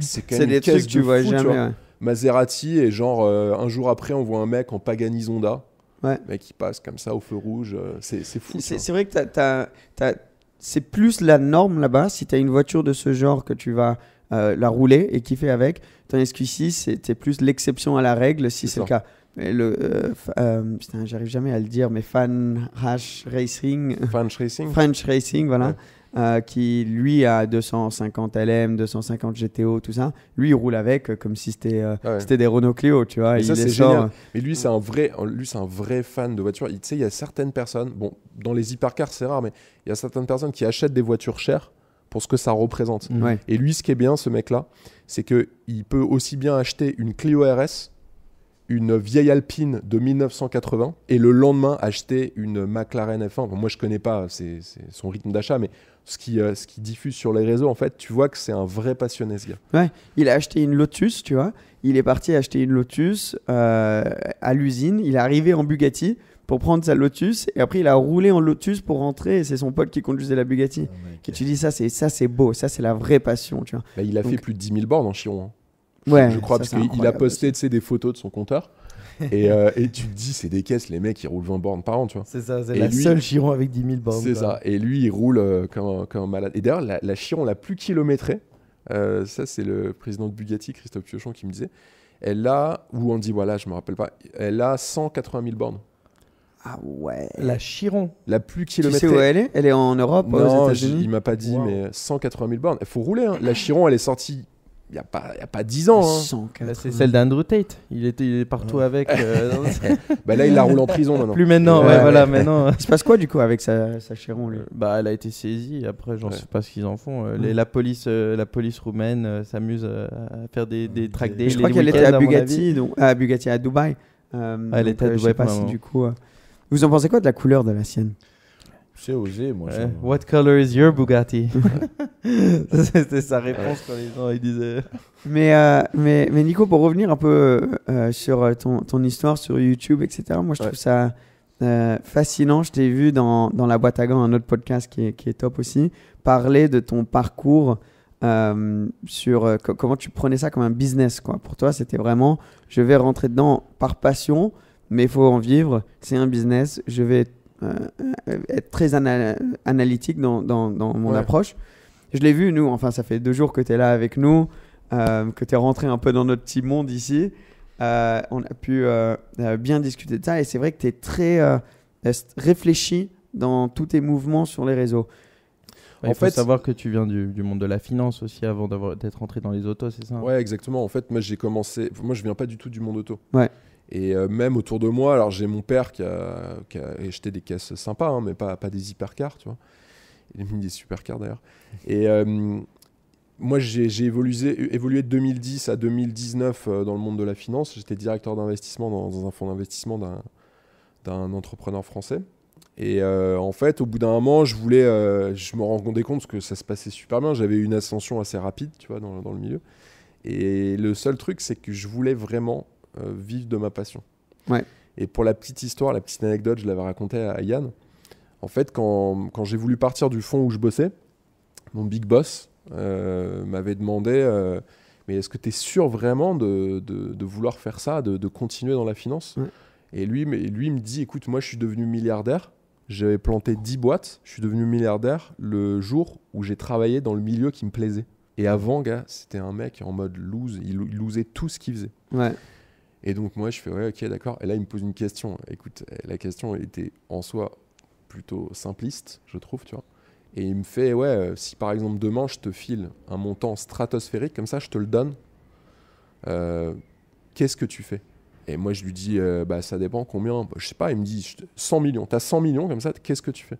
Speaker 4: c'est ouais. des trucs que tu vois jamais.
Speaker 1: Maserati, et genre, un jour après, on voit un mec en Pagani Zonda,
Speaker 2: ouais. mec qui passe comme ça au feu rouge. c'est fou. C'est vrai que c'est plus la norme là-bas, si t'as une voiture de ce genre que tu vas euh, la rouler et kiffer avec. Tandis qu'ici, c'était plus l'exception à la règle si c'est le cas. le, euh, euh, j'arrive jamais à le dire, mais Fan Racing. French Racing. voilà. qui lui a 250 LM, 250 GTO, tout ça. Lui, il roule avec comme si c'était des Renault Clio, tu vois. Mais
Speaker 1: lui, c'est un vrai, un vrai fan de voitures. Tu sais, il y a certaines personnes, bon, dans les hypercars, c'est rare, mais il y a certaines personnes qui achètent des voitures chères pour ce que ça représente. Et lui, ce qui est bien, ce mec-là, c'est qu'il peut aussi bien acheter une Clio RS, une vieille Alpine de 1980, et le lendemain acheter une McLaren F1. moi, je connais pas son rythme d'achat, mais euh, ce qui, diffuse sur les réseaux, en fait, tu vois que c'est un vrai passionné, ce gars.
Speaker 2: Ouais, il a acheté une Lotus, tu vois. Il est parti acheter une Lotus euh, à l'usine. Il est arrivé en Bugatti pour prendre sa Lotus et après il a roulé en Lotus pour rentrer et c'est son pote qui conduisait la Bugatti. Ah, et tu dis ça c'est ça c'est beau, ça c'est la vraie passion, tu vois. Bah, il a fait plus de 10 000 bornes en Chiron.
Speaker 1: Hein. ouais, je crois parce qu'il a posté des photos de son compteur. (laughs) et, euh, et, tu te dis, c'est des caisses, les mecs, ils roulent 20 bornes par an, tu vois. C'est ça, c'est la seule Chiron avec 10 000 bornes. C'est ça, et lui, il roule euh, comme, un, malade. Et d'ailleurs, la, Chiron la plus kilométrée, euh, ça, c'est le président de Bugatti, Christophe Piochon, qui me disait, elle a, ou dit Voilà, je me rappelle pas, elle a 180
Speaker 2: 000 bornes. Ah ouais.
Speaker 1: La Chiron.
Speaker 2: La plus kilométrée. Tu sais où elle est Elle est en Europe
Speaker 1: Non, aux États-Unis. il m'a pas dit, mais 180 euh, 000 bornes. Il faut rouler. Hein. La Chiron, elle est sortie il n'y a, pas, a
Speaker 4: pas 10 ans. Hein. Bah, c'est celle d'Andrew Tate. Il était il est partout avec. Euh, (laughs) bah là, il la roule en prison maintenant. Plus maintenant, voilà, maintenant. (laughs) Il se passe quoi du coup avec sa, sa Chiron euh, Bah, elle a été saisie. Après, je j'en sais pas ce qu'ils en font. les, mm. la, police, la police roumaine s'amuse à faire des, des mm. track Je crois qu'elle était à Bugatti,
Speaker 2: à Bugatti, à Dubaï. Ah, elle était à Dubaï, pas si, du coup. Vous en pensez quoi de la couleur de la sienne
Speaker 4: c'est osé, moi. What color is
Speaker 2: your Bugatti (laughs)
Speaker 4: C'était sa réponse quand les gens ils disaient.
Speaker 2: Euh, mais, mais, Nico, pour revenir un peu euh, euh, sur ton, ton, histoire sur YouTube, etc., moi je trouve ça fascinant. Je t'ai vu dans, dans, La Boîte à Gants, un autre podcast qui est, qui est top aussi, parler de ton parcours. sur comment tu prenais ça comme un business quoi. Pour toi, c'était vraiment je vais rentrer dedans par passion, mais il faut en vivre. C'est un business. Je vais euh, euh, être très analytique dans, mon approche. Je l'ai vu, nous, enfin, ça fait deux jours que tu es là avec nous, euh, que tu es rentré un peu dans notre petit monde ici. on a pu bien discuter de ça et c'est vrai que tu es très réfléchi dans tous tes mouvements sur
Speaker 4: les réseaux. en il faut fait, savoir que tu viens du, monde de la finance aussi avant d'être rentré dans les autos, c'est ça hein Ouais,
Speaker 1: exactement. En fait, moi, j'ai commencé. Moi, je viens pas du tout du monde auto. Ouais. Et euh, même autour de moi, alors j'ai mon père qui a, qui a, acheté des caisses sympas, hein, mais pas, pas des hypercars, tu vois. Il a mis des supercars d'ailleurs. Et euh, moi, j'ai évolué, évolué de 2010 à 2019 euh, dans le monde de la finance. J'étais directeur d'investissement dans, un fonds d'investissement d'un entrepreneur français. Et en fait, au bout d'un moment, je voulais, je me rendais compte que ça se passait super bien. J'avais une ascension assez rapide, tu vois, dans, dans le milieu. Et le seul truc, c'est que je voulais vraiment euh, vivre de ma passion. Et pour la petite histoire, la petite anecdote, je l'avais racontée à Yann. En fait, quand, j'ai voulu partir du fond où je bossais, mon big boss euh, m'avait demandé euh, Mais est-ce que tu es sûr vraiment de, vouloir faire ça, de, continuer dans la finance Et lui, mais lui me dit Écoute, moi, je suis devenu milliardaire. J'avais planté 10 boîtes. Je suis devenu milliardaire le jour où j'ai travaillé dans le milieu qui me plaisait. Et avant, gars, c'était un mec en mode lose. Il, il tout ce qu'il faisait. Ouais. Et donc moi, je fais ouais, ok, d'accord. Et là, il me pose une question. Écoute, eh, la question était en soi plutôt simpliste, je trouve, tu vois. Et il me fait ouais, euh, si par exemple demain je te file un montant stratosphérique comme ça, je te le donne. Euh, qu'est-ce que tu fais Et moi, je lui dis euh, bah ça dépend combien. Bah, je sais pas. Il me dit 100 millions. T'as 100 millions comme ça. Qu'est-ce que tu fais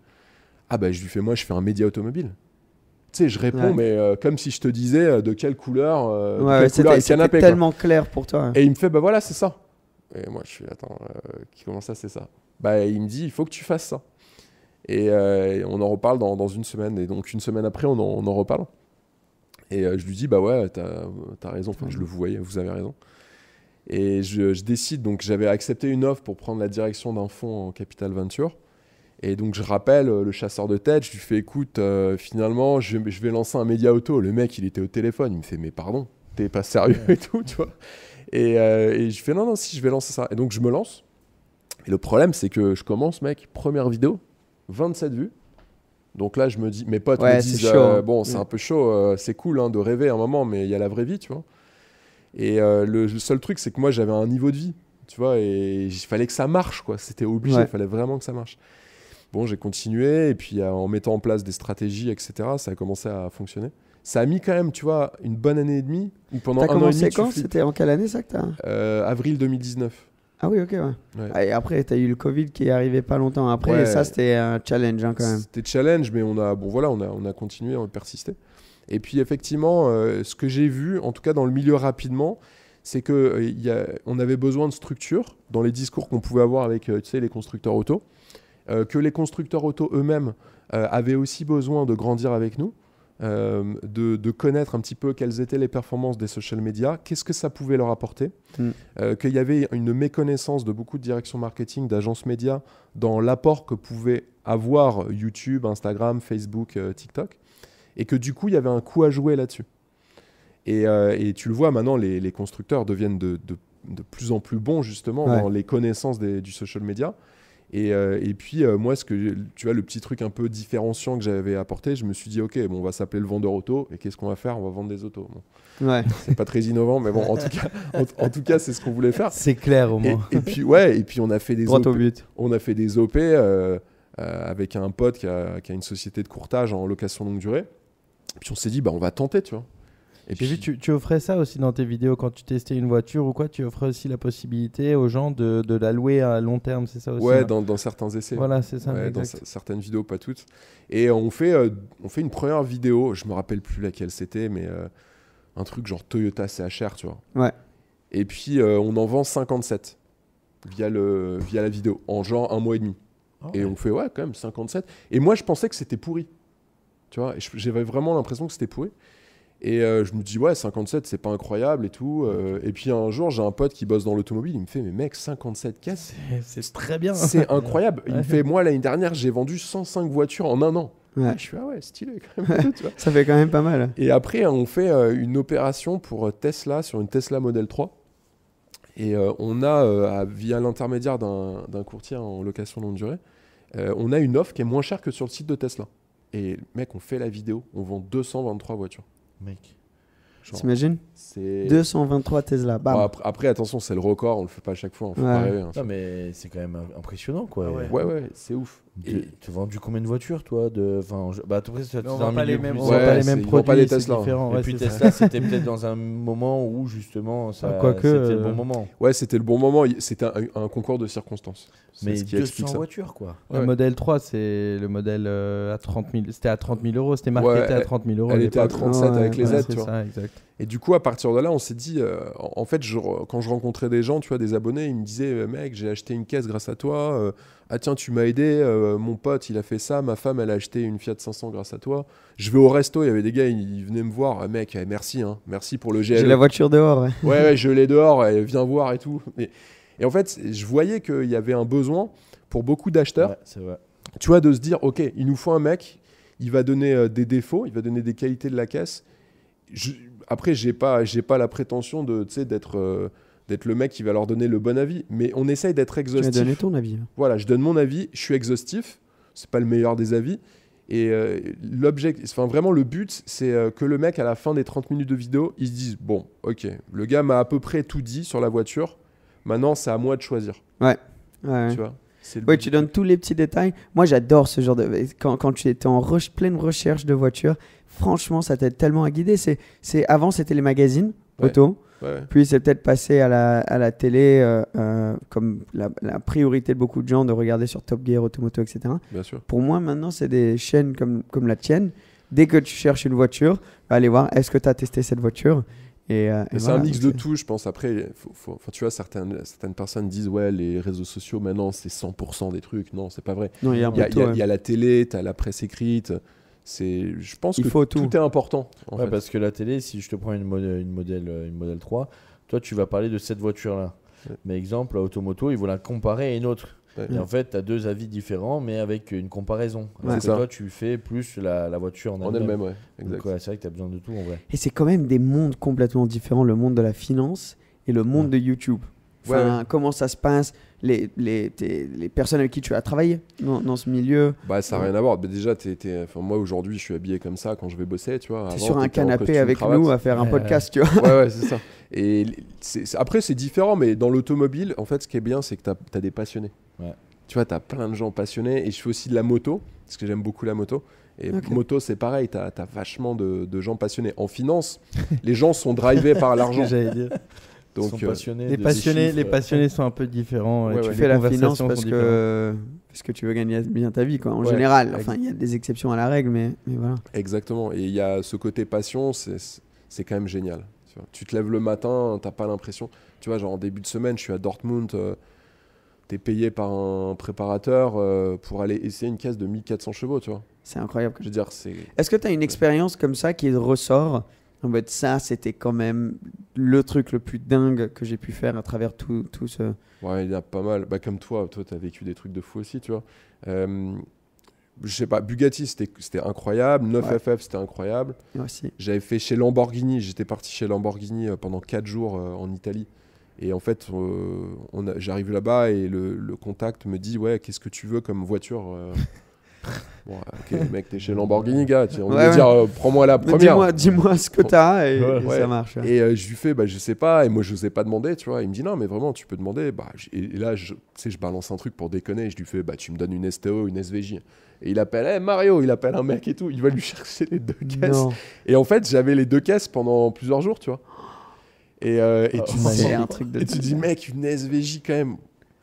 Speaker 1: Ah bah je lui fais moi, je fais un média automobile tu sais, je réponds, mais euh, comme si je te disais euh, de quelle couleur, euh, tellement clair pour toi. Hein. Et il me fait, bah voilà, c'est ça. Et moi, je suis, attends, euh, comment ça, c'est ça Bah, il me dit, il faut que tu fasses ça. Et on en reparle dans, une semaine. Et donc, une semaine après, on en, reparle. Et je lui dis, bah ouais, t'as as raison. Enfin, je le voyais, vous avez raison. Et je, je décide, donc j'avais accepté une offre pour prendre la direction d'un fonds en Capital Venture. Et donc je rappelle euh, le chasseur de tête, je lui fais écoute, euh, finalement je, je, vais lancer un média auto. Le mec il était au téléphone, il me fait mais pardon, t'es pas sérieux et tout, tu vois. Euh, et, je fais non, non, si je vais lancer ça. Et donc je me lance. Et le problème c'est que je commence, mec, première vidéo, 27 vues. Donc là je me dis, mes potes me disent, hein. bon c'est un peu chaud, c'est cool hein, de rêver un moment, mais il y a la vraie vie, tu vois. Et le, seul truc c'est que moi j'avais un niveau de vie, tu vois, et il fallait que ça marche, quoi. C'était obligé, il fallait vraiment que ça marche. Bon, j'ai continué, et puis euh, en mettant en place des stratégies, etc., ça a commencé à fonctionner. Ça a mis quand même, tu vois, une bonne année et demie. Ou pendant as commencé quand C'était
Speaker 2: en quelle année ça que t'as
Speaker 1: euh, Avril 2019.
Speaker 2: Ah oui, ok, ah, Et après, tu as eu le Covid qui est arrivé pas longtemps après, et ça,
Speaker 1: c'était un challenge hein, quand même. C'était challenge, mais on a, bon, voilà, on a, on a continué, on a persisté. Et puis, effectivement, euh, ce que j'ai vu, en tout cas dans le milieu rapidement, c'est qu'on euh, on avait besoin de structure dans les discours qu'on pouvait avoir avec tu sais, les constructeurs auto. Euh, que les constructeurs auto eux-mêmes euh, avaient aussi besoin de grandir avec nous. Euh, de, connaître un petit peu quelles étaient les performances des social media, qu'est-ce que ça pouvait leur apporter, mm. qu'il y avait une méconnaissance de beaucoup de directions marketing, d'agences médias dans l'apport que pouvaient avoir YouTube, Instagram, Facebook, TikTok, et que du coup il y avait un coup à jouer là-dessus. Et, tu le vois maintenant, les, constructeurs deviennent de, plus en plus bons justement dans les connaissances du social media. Euh, et, puis, euh, moi, ce que, tu vois, le petit truc un peu différenciant que j'avais apporté, je me suis dit, OK, bon, on va s'appeler le vendeur auto. Et qu'est-ce qu'on va faire On va vendre des autos. Bon. Ouais. C'est pas très innovant, mais bon, en tout cas, (laughs) en, tout cas c'est ce qu'on voulait faire. C'est clair, au moins. Et, puis, ouais, et puis, on a fait des OP. On a fait des OP euh, avec un pote qui a, une société de courtage en
Speaker 4: location longue durée. Et puis, on s'est dit, bah, on va tenter, tu vois. Et puis, tu, offrais ça aussi dans tes vidéos quand tu testais une voiture ou quoi, tu offrais aussi la possibilité aux gens de, la louer à long terme, c'est ça aussi Ouais, hein dans, certains essais. Voilà, c'est ça. dans certaines vidéos, pas toutes. Et on fait, euh,
Speaker 1: on fait une première vidéo, je me rappelle plus laquelle c'était, mais euh, un truc genre Toyota CHR, tu vois. Ouais. Et puis euh, on en vend 57 via, le, via la vidéo, en genre un mois et demi. Ah et on fait, ouais, quand même, 57. Et moi, je pensais que c'était pourri. Tu vois, j'avais vraiment l'impression que c'était pourri. Et euh, je me dis, ouais, 57, c'est pas incroyable et tout. Euh, et puis un jour, j'ai un pote qui bosse dans l'automobile, il me fait, mais mec, 57 caisses,
Speaker 3: (laughs) c'est très bien. C'est incroyable. Il me fait,
Speaker 1: moi, l'année dernière, j'ai vendu 105 voitures en un an. je suis,
Speaker 3: ah ouais,
Speaker 2: stylé quand même. Ça fait quand même pas mal.
Speaker 1: Et après, on fait euh, une opération pour Tesla, sur une Tesla Model 3. Et on a, via l'intermédiaire d'un courtier en location longue durée, on a une offre qui est moins chère que sur le site de Tesla. Et mec, on fait la vidéo, on vend 223 voitures. T'imagines 223 Tesla.
Speaker 2: là
Speaker 3: après, attention, c'est le record, on le fait pas à chaque fois, on hein. mais c'est quand même impressionnant, quoi. ouais, ouais c'est ouf. Tu, tu as vendu combien de voitures, toi de... enfin, tu ne bah, on pas les mêmes, pas les mêmes produits, pas les Tesla. Hein. Et puis Tesla, c'était peut-être dans un moment où
Speaker 1: justement, ça, ah, c'était le bon euh, moment. Ouais, c'était le bon moment. C'était un, concours de circonstances. Mais ce qui 200 voitures, quoi. Le
Speaker 4: modèle 3, c'est le modèle euh, à C'était à 30 000 euros. C'était marketé à 30 000 euros. Elle était à 37 avec les aides, tu vois.
Speaker 1: Et du coup, à partir de là, on s'est dit, euh, en fait, quand je rencontrais des gens, tu vois, des abonnés, ils me disaient, euh, mec, j'ai acheté une caisse grâce à toi. Euh, ah tiens, tu m'as aidé. mon pote, il a fait ça. Ma femme, elle a acheté une Fiat 500 grâce à toi. Je vais au resto. Il y avait des gars, ils, venaient me voir. Ah, mec, eh, merci, hein, merci pour le GL. J'ai e. la voiture dehors. Ouais, ouais, je l'ai dehors. (laughs) Eh, viens voir et tout. Et, en fait, je voyais qu'il y avait un besoin pour beaucoup d'acheteurs. Tu vois, de se dire, ok, il nous faut un mec. Il va donner des défauts, il va donner des qualités de la caisse. Je, après, j'ai pas, j'ai pas la prétention de, d'être, euh, d'être le mec qui va leur donner le bon avis, mais on essaye d'être exhaustif. Tu as donné ton avis. Voilà, je donne mon avis, je suis exhaustif, c'est pas le meilleur des avis. Et euh, enfin vraiment le but, c'est euh, que le mec à la fin des 30 minutes de vidéo, il se dise bon, ok, le gars m'a à peu près tout dit sur la voiture. Maintenant, c'est à moi de choisir. ouais. Tu vois. Oui, tu donnes
Speaker 2: tous les petits détails. Moi, j'adore ce genre de. Quand, tu étais en pleine recherche de voiture, franchement, ça t'aide tellement à guider. C'est, Avant, c'était les magazines auto. Puis c'est peut-être passé à la, télé euh, euh, comme la, priorité de beaucoup de gens de regarder sur Top Gear, Automoto, etc. Bien sûr. Pour moi, maintenant, c'est des chaînes comme, comme la tienne. Dès que tu cherches une voiture, allez voir, est-ce que tu as testé cette voiture euh, c'est un mix
Speaker 1: de tout, je pense. Après, faut, tu vois, certaines, certaines personnes disent Ouais, les réseaux sociaux, maintenant, c'est 100% des trucs. Non, c'est pas vrai. Il y, a la télé, tu as la presse écrite.
Speaker 3: Je pense que tout. est important. Parce que la télé, si je te prends une, modèle, une, modèle, euh, une modèle 3, toi, tu vas parler de cette voiture-là. Mais exemple, la Automoto, ils vont la comparer à une autre. Et en mm. fait, tu as deux avis différents, mais avec une comparaison. Parce que toi, tu fais plus la, voiture en, elle-même. ouais. c'est vrai que tu as besoin de tout en vrai.
Speaker 2: Et c'est quand même des mondes complètement différents le monde de la finance et le monde de YouTube. Enfin, Comment ça se passe les, les, les, personnes avec qui tu as travaillé dans, ce milieu Bah ça n'a euh, rien à voir. Mais déjà, moi aujourd'hui, je
Speaker 1: suis habillé comme ça quand je vais bosser, tu vois. sur un canapé avec nous à faire un podcast, tu vois. Ouais, c'est ça. Et après, c'est différent, mais dans l'automobile, en fait, ce qui est bien, c'est que tu as, des passionnés. Tu vois, tu as plein de gens passionnés. Et je fais aussi de la moto, parce que j'aime beaucoup la moto. Et moto, c'est pareil, tu as, vachement de, de, gens passionnés. En finance, (laughs) les gens sont drivés par l'argent. Donc,
Speaker 4: les, euh, passionnés, les passionnés sont un peu différents. tu fais la finance parce
Speaker 2: que, parce que tu veux gagner bien ta vie, quoi, en général. Enfin, il y a des exceptions à la règle, mais, mais voilà.
Speaker 1: Exactement. Et il y a ce côté passion, c'est quand même génial. Tu te lèves le matin, tu n'as pas l'impression. Tu vois, genre en début de semaine, je suis à Dortmund, euh, tu es payé par
Speaker 2: un préparateur euh, pour aller essayer une caisse de 1400 chevaux, tu vois. C'est incroyable. Je c'est. Est-ce que tu as une expérience comme ça qui ressort en fait, ça, c'était quand même le truc le plus dingue que j'ai pu faire à travers tout, ce.
Speaker 1: Ouais, il y a pas mal. Bah, comme toi, toi, as vécu des trucs de fou aussi, tu vois. Euh, je sais pas, Bugatti, c'était incroyable. 9FF, c'était incroyable. aussi. J'avais fait chez Lamborghini. J'étais parti chez Lamborghini euh, pendant 4 jours euh, en Italie. Et en fait, j'arrive là-bas et le, le, contact me dit Ouais, qu'est-ce que tu veux comme voiture (laughs) ok, mec, t'es chez Lamborghini, gars. On va dire, euh, prends-moi la première. Dis-moi dis -moi ce que t'as et, ça marche. Hein. Et euh, je lui fais, bah, je sais pas. Et moi, je vous ai pas demandé tu vois. Il me dit, non, mais vraiment, tu peux demander. Bah, et là, je, je balance un truc pour déconner. je lui fais, bah, tu me donnes une STO, une SVJ. Et il appelle, hey, Mario, il appelle un mec et tout. Il va lui (laughs) chercher les deux caisses. Et en fait, j'avais les deux caisses pendant plusieurs jours, tu vois. Et, euh, tu, oh, dis, tu dis, mec, une SVJ quand même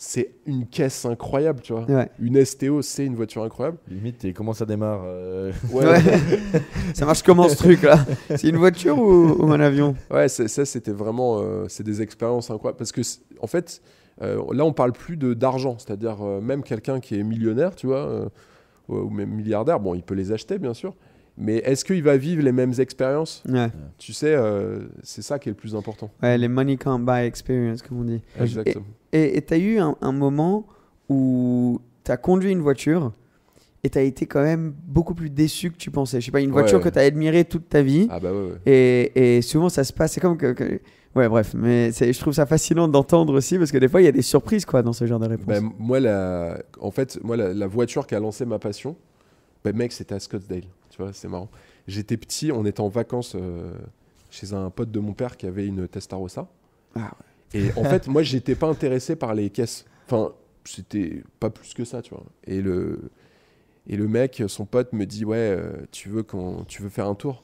Speaker 1: c'est une caisse incroyable, tu vois. Une STO, c'est une voiture incroyable. Limite, et comment ça démarre euh, ouais.
Speaker 2: (laughs) ça marche comment ce truc là C'est une voiture ou, un avion
Speaker 1: Ouais, ça c'était vraiment, euh, c'est des expériences incroyables parce que en fait, euh, là on parle plus de d'argent, c'est-à-dire même quelqu'un qui est millionnaire, tu vois, ou même milliardaire, bon, il peut les acheter bien sûr, mais est-ce qu'il va vivre les mêmes expériences Tu sais, euh, c'est ça qui est le plus important.
Speaker 2: Ouais, les money can't buy experience, comme on dit. Exactement. Et tu as eu un, moment où tu as conduit une voiture et tu as été quand même beaucoup plus déçu que tu pensais. Je sais pas, une voiture que tu as admirée toute ta vie. Ah bah ouais, et, et, souvent, ça se passe. C'est comme que, Ouais, bref, mais je trouve ça fascinant d'entendre aussi parce que des fois il y a des surprises quoi dans ce genre de réponse. Ben, moi,
Speaker 1: la, en fait, moi, la, voiture qui a lancé ma passion, ben, mec, c'était à Scottsdale. Tu vois, c'est marrant. J'étais petit, on était en vacances euh, chez un pote de mon père qui avait une Testarossa. Ah et en (laughs) fait, moi, j'étais pas intéressé par les caisses. Enfin, c'était pas plus que ça, tu vois. Et le, et le mec, son pote, me dit Ouais, euh, tu, veux quand, tu veux faire un tour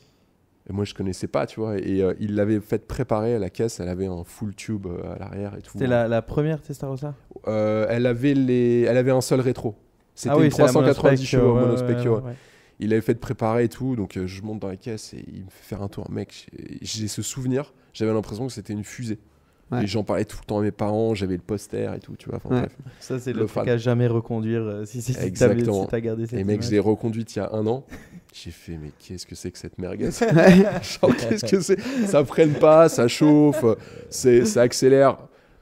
Speaker 1: et moi, je connaissais pas, tu vois. Et euh, il l'avait fait préparer à la caisse. Elle avait un full tube à l'arrière et tout. C'était la, la, première Testarossa elle, avait les... elle avait un seul rétro. Ah c'était une 390 chevaux monospecchio. ouais il avait fait de préparer et tout, donc euh, je monte dans la caisse et il me fait faire un tour. Mec, j'ai ce souvenir, j'avais l'impression que c'était une fusée. Et j'en parlais tout le temps à mes parents, j'avais le poster et tout, tu vois. Ça, c'est le, truc à
Speaker 4: jamais reconduire euh, si, si, Exactement. as gardé Et mec, je l'ai
Speaker 1: reconduite il y a un an. J'ai fait, mais qu'est-ce que c'est que cette merguez (laughs) qu'est-ce que c'est Ça freine pas, ça chauffe, c'est, ça accélère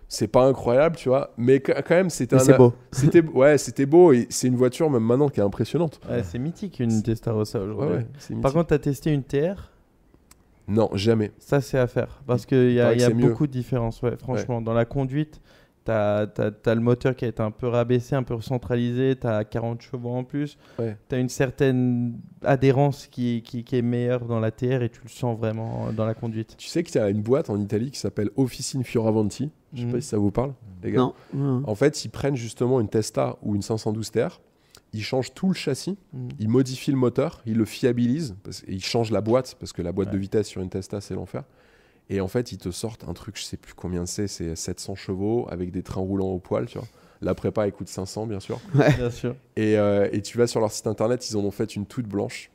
Speaker 1: c'est pas incroyable, tu vois, mais quand même, c'était un. beau. C'était, ouais, c'était beau et c'est une voiture, même maintenant, qui est impressionnante. c'est
Speaker 4: mythique une Testarossa aujourd'hui. Par contre, t'as testé une TR Non, jamais. Ça, c'est à faire parce qu'il y a, y a beaucoup de différences, franchement. Dans la conduite, t'as as, le moteur qui a été un peu rabaissé, un peu centralisé, t'as 40 chevaux en plus, t'as une certaine adhérence qui, qui, est meilleure dans la TR et tu le sens vraiment euh, dans la conduite. Tu sais que y a une boîte en Italie qui
Speaker 1: s'appelle Officine Fioravanti. Je sais mm. pas si ça vous parle, les gars. En fait, ils prennent justement une Testa ou une 512 TR, ils changent tout le châssis, mm. ils modifient le moteur, ils le fiabilisent, ils changent la boîte, parce que la boîte de vitesse sur une Testa, c'est l'enfer. Et en fait, ils te sortent un truc, je sais plus combien c'est, c'est 700 chevaux avec des trains roulants au poil, tu vois. La prépa, elle coûte 500, bien sûr. Bien sûr. Et, euh, et tu vas sur leur site internet, ils en ont fait une toute blanche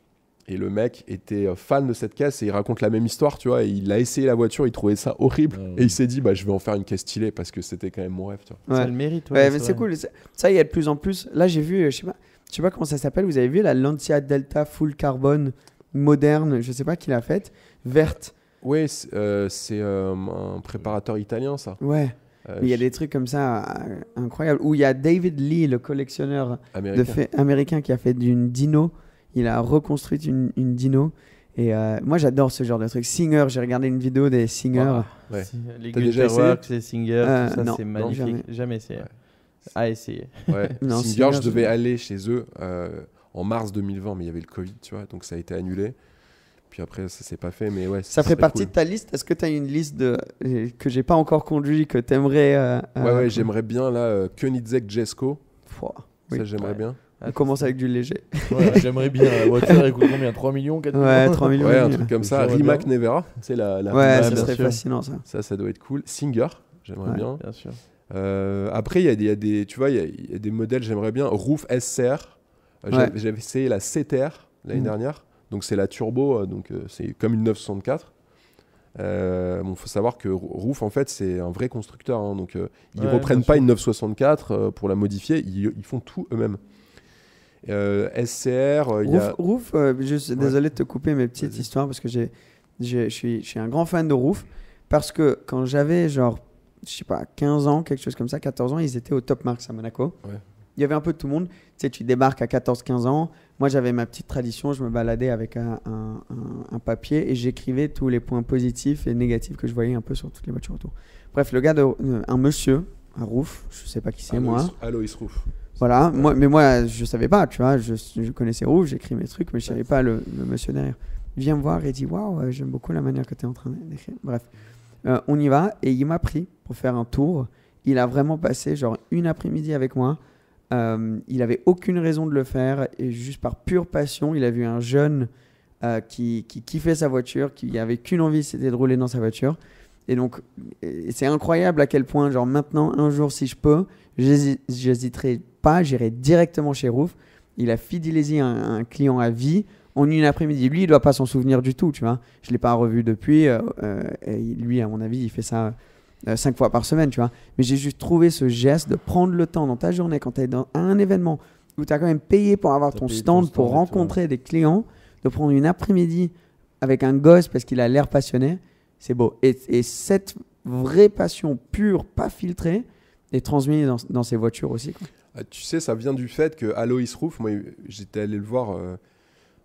Speaker 1: et le mec était euh, fan de cette caisse et il raconte la même histoire, tu vois. il a essayé la voiture, il trouvait ça horrible. Et il s'est dit, bah, je vais en faire une caisse stylée parce que c'était quand même mon rêve, tu vois. Ça le mérite, ouais. c'est cool.
Speaker 2: Ça, il y a de plus en plus. Là, j'ai vu, euh, je sais pas, sais pas comment ça s'appelle, vous avez vu la Lancia Delta Full Carbone moderne, je sais pas qui l'a faite, verte.
Speaker 1: Oui, c'est euh, un
Speaker 2: préparateur italien, ça. Ouais. il y a des trucs comme ça incroyables. Où il y a David Lee, le collectionneur américain, américain qui a fait d'une dino. Il a reconstruit une, dino. Et euh, moi, j'adore ce genre de truc. Singer, j'ai regardé une vidéo des Singer.
Speaker 1: Les
Speaker 4: Guterworks, les Singer, euh, ça, c'est magnifique. Jamais, essayé. À essayer. (laughs) Singer, je devais
Speaker 1: aller chez eux euh, en mars 2020, mais il y avait le Covid, tu vois, donc ça a été annulé. Puis après, ça s'est pas fait, mais ouais. Ça, fait partie de
Speaker 2: ta liste. Est-ce que tu as une liste de... que j'ai pas encore conduit, que tu aimerais. ouais, ouais, j'aimerais
Speaker 1: bien là, Koenigsegg Jesko.
Speaker 2: Oui. Ça, j'aimerais bien. Ah, On commence avec du léger. (laughs) J'aimerais bien. voiture, euh, combien 3 millions Ouais, 3 millions. un truc comme ça. Rimac Nevera. C'est la, ça serait fascinant ça. Ça, ça
Speaker 1: doit être cool. Singer, j'aimerais bien. Bien sûr. Euh, après, il y, a des, tu vois, il y, a des modèles, j'aimerais bien. Roof SCR. Euh, j'avais essayé la CTR l'année mm. dernière. Donc, c'est la turbo. Donc, c'est comme une 964. bon, faut savoir que Roof, en fait, c'est un vrai constructeur. Hein. donc, ils reprennent pas une 964 pour la modifier. Ils,
Speaker 2: ils font tout eux-mêmes.
Speaker 1: Euh, SCR, euh, il y a...
Speaker 2: Rouf, euh, juste, désolé de te couper mes petites histoires parce que j'ai, je suis un grand fan de Rouf. Parce que quand j'avais genre, je sais pas, 15 ans, quelque chose comme ça, 14 ans, ils étaient au top marks à Monaco. Il y avait un peu tout le monde. Tu sais, tu débarques à 14-15 ans. Moi, j'avais ma petite tradition. Je me baladais avec un, papier et j'écrivais tous les points positifs et négatifs que je voyais un peu sur toutes les voitures autour. Bref, le gars, de, un monsieur, un Rouf, je sais pas qui c'est moi. Aloïs Rouf. Voilà, moi, mais moi, je savais pas, tu vois, je, je connaissais Rouge, j'écris mes trucs, mais je savais pas le, monsieur derrière. Il vient me voir et dit Waouh, euh, j'aime beaucoup la manière que tu es en train d'écrire. Bref, euh, on y va, et il m'a pris pour faire un tour. Il a vraiment passé genre une après-midi avec moi. Euh, il avait aucune raison de le faire, et juste par pure passion, il a vu un jeune qui, qui kiffait sa voiture, qui avait qu'une envie, c'était de rouler dans sa voiture. Et donc, c'est incroyable à quel point, genre maintenant, un jour, si je peux, j'hésiterai pas, j'irai directement chez Roof. Il a fidélisé un, client à vie en une après-midi. Lui, il doit pas s'en souvenir du tout, tu vois. Je l'ai pas revu depuis. Euh, euh, et lui, à mon avis, il fait ça euh, cinq fois par semaine, tu vois. Mais j'ai juste trouvé ce geste de prendre le temps dans ta journée quand tu es dans un événement où tu as quand même payé pour avoir ton stand, pour rencontrer des clients, de prendre une après-midi avec un gosse parce qu'il a l'air passionné. C'est beau. Et, cette vraie passion pure, pas filtrée, est transmise dans, ses voitures aussi. Ah, tu
Speaker 1: sais, ça vient du fait que Alois Roof, moi j'étais allé le voir euh,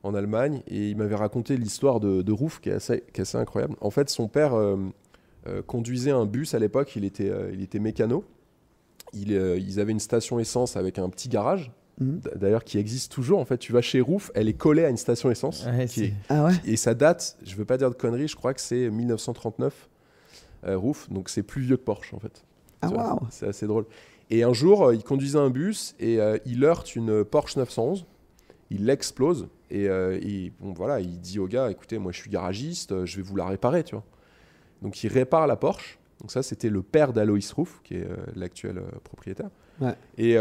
Speaker 1: en Allemagne et il m'avait raconté l'histoire de, de qui est, assez, incroyable. En fait, son père euh, euh, conduisait un bus à l'époque, il, était, mécano. ils avaient une station essence avec un petit garage. Mhm. D'ailleurs, qui existe toujours. En fait, tu vas chez Roof, elle est collée à une station essence. Ah et ça date, je veux pas dire de conneries, je crois que c'est 1939, Roof. Donc c'est plus vieux que Porsche, en fait. Ah, C'est assez drôle. Et un jour, euh, il conduisait un bus et euh, il heurte une Porsche 911, il l'explose et, euh, voilà, il dit au gars, écoutez, moi je suis garagiste, je vais vous la réparer, tu vois. Donc il répare la Porsche. Donc ça, c'était le père d'Aloïs Rouff, qui est l'actuel propriétaire. Et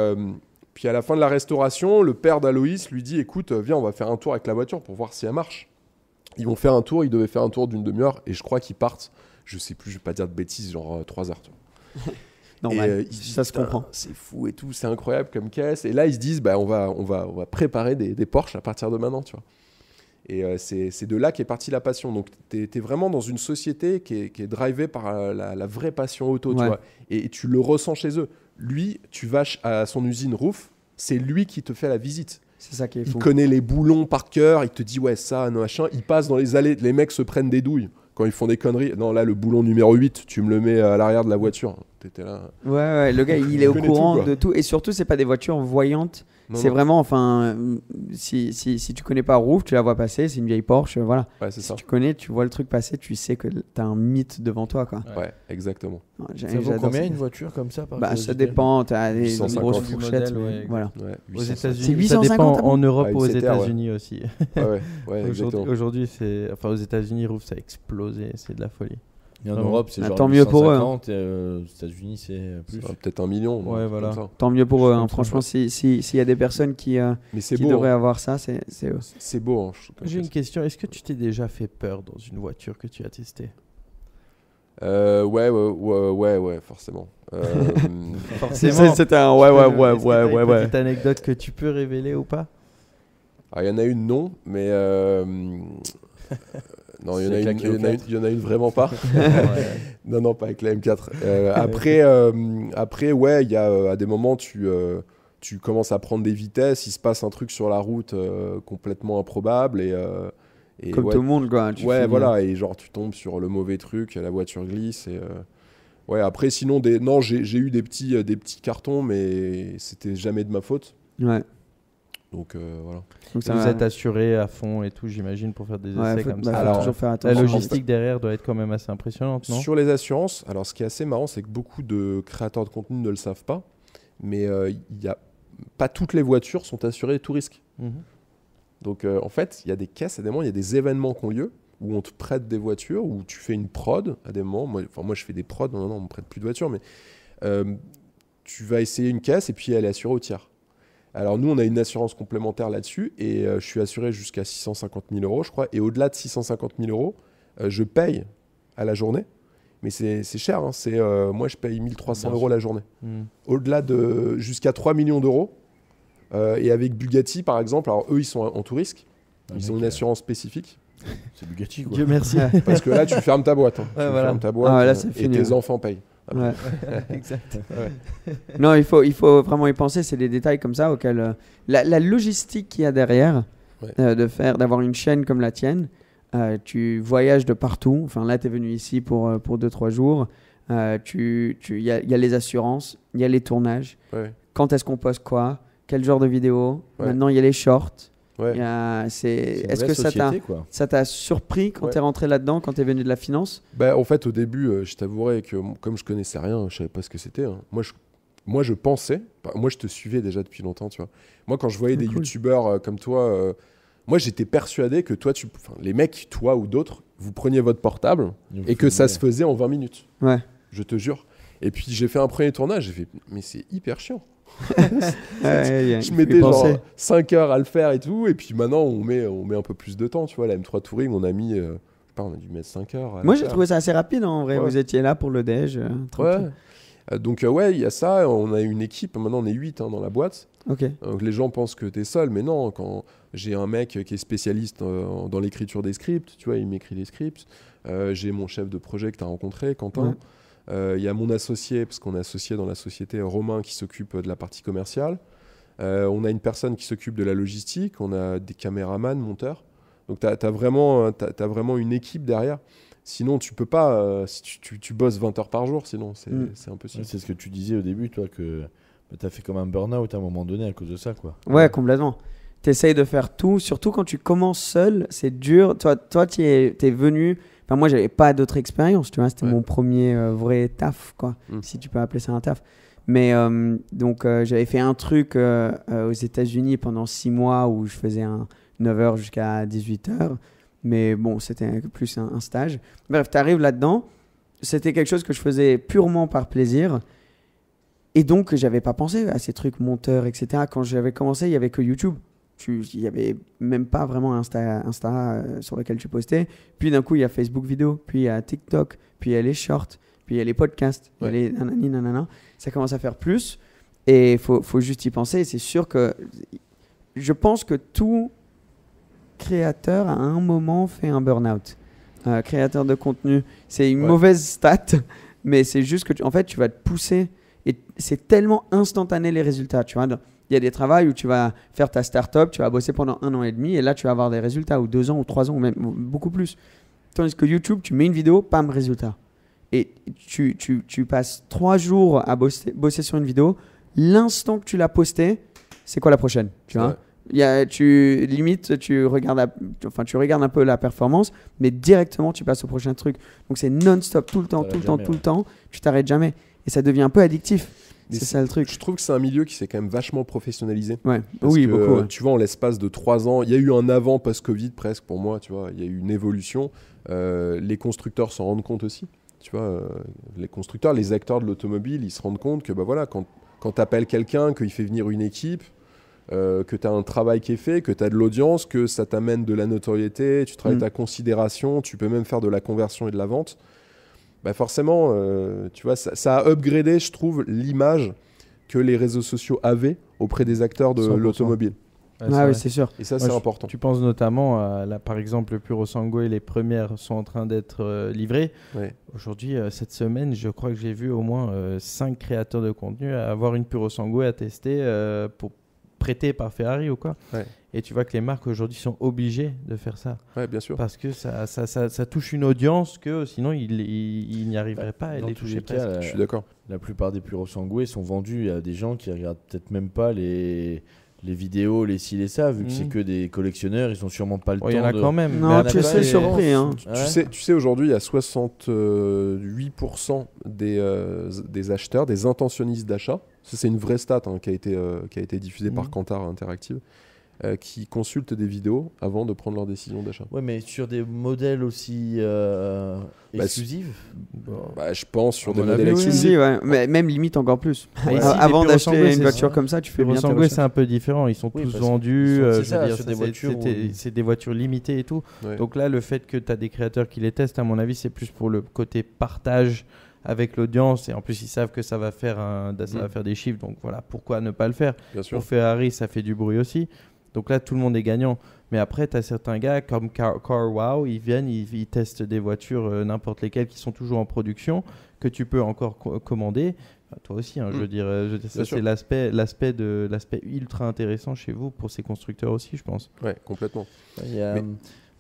Speaker 1: puis à la fin de la restauration, le père d'Aloïs lui dit Écoute, viens, on va faire un tour avec la voiture pour voir si elle marche. Ils vont faire un tour, ils devaient faire un tour d'une demi-heure, et je crois qu'ils partent, je sais plus, je vais pas dire de bêtises, genre trois heures. Tu (laughs) Euh, ça se comprend. C'est fou et tout, c'est incroyable comme caisse. Et là, ils se disent, bah, on, va, on, va, on va préparer des, des Porsche à partir de maintenant, tu vois. Et euh, c'est de là qu'est partie la passion. Donc, tu es, vraiment dans une société qui est, drivée par euh, la, vraie passion auto, Et, tu le ressens chez eux. Lui, tu vas à son usine Roof, c'est lui qui te fait la visite. C'est ça qui est fou. Il connaît les boulons par cœur, il te dit, ouais, ça, machin. Il passe dans les allées, les mecs se prennent des douilles quand ils font des conneries. Non, là, le boulon numéro 8, tu me le mets à l'arrière de la voiture.
Speaker 2: T'étais là. Ouais, ouais, le gars, il est au courant de tout. Et surtout, c'est pas des voitures voyantes c'est vraiment, enfin, si, si, si, tu connais pas Roof, tu la vois passer, c'est une vieille Porsche, voilà. si tu connais, tu vois le truc passer, tu sais que tu as un mythe devant toi, quoi. Ouais, exactement. ça vaut combien une voiture comme ça par bah, Ça dépend, tu as des grosses fourchettes.
Speaker 1: voilà. aux États-Unis, c'est 850 ça dépend hein. en Europe ah, ou aux États-Unis aussi. Ah (laughs)
Speaker 4: aujourd'hui, c'est, enfin, aux États-Unis, Roof, ça a explosé, c'est de la folie. Et en Europe, c'est ah, genre tant mieux pour eux. Hein.
Speaker 3: Euh, aux États-Unis, c'est plus. Peut-être un million. voilà. Tant
Speaker 4: mieux pour eux. Hein. Franchement,
Speaker 2: s'il y a des personnes qui, euh, devraient hein. avoir ça, c'est C'est beau.
Speaker 4: J'ai une question. Est-ce que tu t'es déjà fait peur dans une voiture que tu as testée
Speaker 1: euh, ouais, ouais, ouais, ouais, forcément. Euh, (laughs) c'est C'était un ouais, ouais, ouais, ouais, ouais, ouais. Petite
Speaker 4: anecdote que tu peux révéler ou pas
Speaker 1: ah, il y en a une non, mais non, il y, en a une, vraiment pas. (laughs) (laughs) non, non, pas avec la M4. Euh, après, euh, après, ouais, il y a euh, à des moments, tu, tu commences à prendre des vitesses, il se passe un truc sur la route complètement improbable et. Comme tout le monde, quoi. ouais, voilà, et genre tu tombes sur le mauvais truc, la voiture glisse et. Ouais, après, sinon, des... non, j'ai eu des petits, des petits cartons, mais c'était jamais de ma
Speaker 4: faute. Ouais. Donc euh, voilà. Donc ça vous êtes assuré à fond et tout, j'imagine, pour faire des essais comme bah, ça. La logistique derrière doit être quand même assez impressionnante, non Sur les assurances,
Speaker 1: alors ce qui est assez marrant, c'est que beaucoup de créateurs de contenu ne le savent pas, mais euh, il a pas toutes les voitures sont assurées tout risque. Mhm. Donc euh, en fait, il y a des caisses, des moments, il y a des événements qui ont lieu où on te prête des voitures, où tu fais une prod à des moments. Moi, enfin, moi je fais des prods, non, non, on me prête plus de voitures, mais tu vas essayer une caisse et puis elle est assurée au tiers. Alors nous, on a une assurance complémentaire là-dessus et euh, je suis assuré jusqu'à 650 000 euros, je crois. Et au-delà de 650 000 euros, euh, je paye à la journée. Mais c'est cher, hein. c'est, euh, moi je paye 1300 euros la journée. Hmm. Au-delà de jusqu'à 3 millions d'euros. et avec Bugatti, par exemple, alors eux, ils sont en tout risque. Ils ont une assurance spécifique.
Speaker 2: C'est Bugatti, quoi. Dieu merci. Parce que là, tu fermes ta boîte. Hein. ta boîte ah, et tes enfants payent. (laughs) exact. Non, il faut, il faut vraiment y penser. C'est des détails comme ça auxquels euh, la, logistique qu'il y a derrière euh, de faire, d'avoir une chaîne comme la tienne. Euh, tu voyages de partout. Enfin, là, tu es venu ici pour pour deux trois jours. Il tu, tu, y a les assurances, il y a les tournages. Quand est-ce qu'on poste quoi Quel genre de vidéo Maintenant, il y a les shorts. Est-ce que ça t'a surpris quand t'es tu es rentré là-dedans, quand tu es venu de la finance Ben
Speaker 1: En fait, au début, euh, je
Speaker 2: t'avouerais que
Speaker 1: comme je connaissais rien, je savais pas ce que c'était. Hein. Moi, je, moi, je pensais, moi, je te suivais déjà depuis longtemps, tu vois. Moi, quand je voyais ah, des youtubeurs euh, comme toi, euh, moi, j'étais persuadé que toi, tu, les mecs, toi ou d'autres, vous preniez votre portable et, que ça se faisait en 20 minutes. Ouais. Je te jure. Et puis, j'ai fait un premier tournage, j'ai fait, mais c'est hyper chiant je mettais genre 5 heures à le faire et tout. Et puis maintenant, on met, on met un peu plus de temps. Tu vois, la M3 Touring, on a mis. Euh, on a dû mettre 5 heures. Moi, j'ai trouvé ça assez rapide en vrai. Vous étiez là pour le
Speaker 2: déj. Euh,
Speaker 1: euh, donc, ouais, il y a ça. On a une équipe. Maintenant, on est 8 hein, dans la boîte. Ok. Donc, les gens pensent que tu es seul. Mais non, quand j'ai un mec qui est spécialiste dans l'écriture des scripts, tu vois, il m'écrit des scripts. j'ai mon chef de projet que tu as rencontré, Quentin. Il euh, y a mon associé, parce qu'on est associé dans la société Romain qui s'occupe de la partie commerciale. Euh, on a une personne qui s'occupe de la logistique. On a des caméramans, monteurs. Donc tu as, euh, vraiment, une équipe derrière. Sinon, tu peux pas. si tu, bosses 20 heures
Speaker 3: par jour, sinon c'est mm. impossible. c'est ce que tu disais au début, toi, que bah, tu as fait comme un burn-out à un moment donné à cause de ça, quoi.
Speaker 2: Ouais, complètement. Tu essayes de faire tout, surtout quand tu commences seul, c'est dur. Toi, tu toi, es, venu Enfin, moi, j'avais pas d'autre expérience, tu vois. C'était mon premier euh, vrai taf, quoi, mm. si tu peux appeler ça un taf. Mais euh, donc, euh, j'avais fait un truc aux États-Unis pendant six mois où je faisais un 9h jusqu'à 18h. Mais bon, c'était plus un, stage. Bref, tu arrives là-dedans. C'était quelque chose que je faisais purement par plaisir. Et donc, j'avais pas pensé à ces trucs monteurs, etc. Quand j'avais commencé, il y avait que YouTube il n'y avait même pas vraiment Insta, Insta euh, sur lequel tu postais. Puis d'un coup, il y a Facebook vidéo, puis il y a TikTok, puis il y a les shorts, puis il y a les podcasts, Ça commence à faire plus et il faut, faut, juste y penser. C'est sûr que je pense que tout créateur à un moment fait un burn-out. Euh, créateur de contenu, c'est une mauvaise stat, (laughs) mais c'est juste que tu, en fait, tu vas te pousser et c'est tellement instantané les résultats. Tu vois, il y a des travaux où tu vas faire ta start-up, tu vas bosser pendant un an et demi et là, tu vas avoir des résultats, ou deux ans, ou trois ans, ou même beaucoup plus. Tandis que YouTube, tu mets une vidéo, pam, résultat. Et tu, passes trois jours à bosser, sur une vidéo. L'instant que tu l'as postée, c'est quoi la prochaine Tu vois il y tu limites tu regardes enfin tu regardes un peu la performance mais directement tu passes au prochain truc donc c'est non stop tout le temps tout le temps tout le temps tu t'arrêtes jamais et ça devient un peu addictif c'est ça le truc. Je trouve que c'est un milieu qui s'est quand même vachement
Speaker 1: professionnalisé. Ouais. oui, beaucoup. Tu vois, en l'espace de trois ans, il y a eu un avant post-Covid presque pour moi, tu vois, il y a eu une évolution. Euh, les constructeurs s'en rendent compte aussi. Tu vois, euh, les constructeurs, les acteurs de l'automobile, ils se rendent compte que bah, voilà, quand, quand tu appelles quelqu'un, qu'il fait venir une équipe, euh, que tu as un travail qui est fait, que tu as de l'audience, que ça t'amène de la notoriété, tu travailles mm. ta considération, tu peux même faire de la conversion et de la vente. Bah, forcément, euh, tu vois, ça, a upgradé, je trouve, l'image que les réseaux sociaux avaient auprès des acteurs de l'automobile. ah oui, c'est sûr. Et ça, c'est
Speaker 4: important. Tu penses notamment à, par exemple, le Puro et les premières sont en train d'être euh, livrées. Aujourd'hui, euh, cette semaine, je crois que j'ai vu au moins 5 créateurs de contenu avoir une Puro Sangue à tester pour, prêté par Ferrari ou quoi. Et tu vois que les marques aujourd'hui sont obligées de faire ça. Oui, bien sûr. Parce que ça, ça, touche une audience que sinon ils il, n'y arriveraient bah, pas. à les toucher je suis d'accord.
Speaker 3: La plupart des pureaux sangués sont vendus à des gens qui regardent peut-être même pas les les vidéos, les ci, les ça, vu que c'est mhm. que des collectionneurs, ils sont sûrement pas le oh, temps. Il a quand même. Non, tu, hein.
Speaker 4: sais,
Speaker 1: tu, sais, aujourd'hui, il y a 68% euh, des, acheteurs, des intentionnistes d'achat. C'est une vraie stat hein, qui, a été, euh, qui a été diffusée par mhm. Kantar Interactive. Euh, qui consultent des vidéos avant de prendre leur décision d'achat.
Speaker 3: Oui, mais sur des modèles aussi euh, bah, exclusifs bah, Je pense sur des modèles exclusifs.
Speaker 2: Oui, mais même limite encore plus. Ah, avant d'acheter une voiture comme ça, tu fais bien c'est un peu
Speaker 4: différent. Ils sont tous vendus. Euh, c'est des, des, voitures limitées et tout. Donc là, le fait que tu as des créateurs qui les testent, à mon avis, c'est plus pour le côté partage avec l'audience et en plus ils savent que ça va faire va mm. faire des chiffres donc voilà pourquoi ne pas le faire pour Ferrari ça fait du bruit aussi donc là, tout le monde est gagnant. Mais après, tu as certains gars comme Car, Wow, ils viennent, ils, testent des voitures, euh, n'importe lesquelles, qui sont toujours en production, que tu peux encore commander. Bah, toi aussi, hein, je veux mm. dire, euh, c'est l'aspect, l'aspect, de, l'aspect ultra intéressant chez vous, pour ces constructeurs aussi, je pense.
Speaker 3: Ouais, complètement. Euh,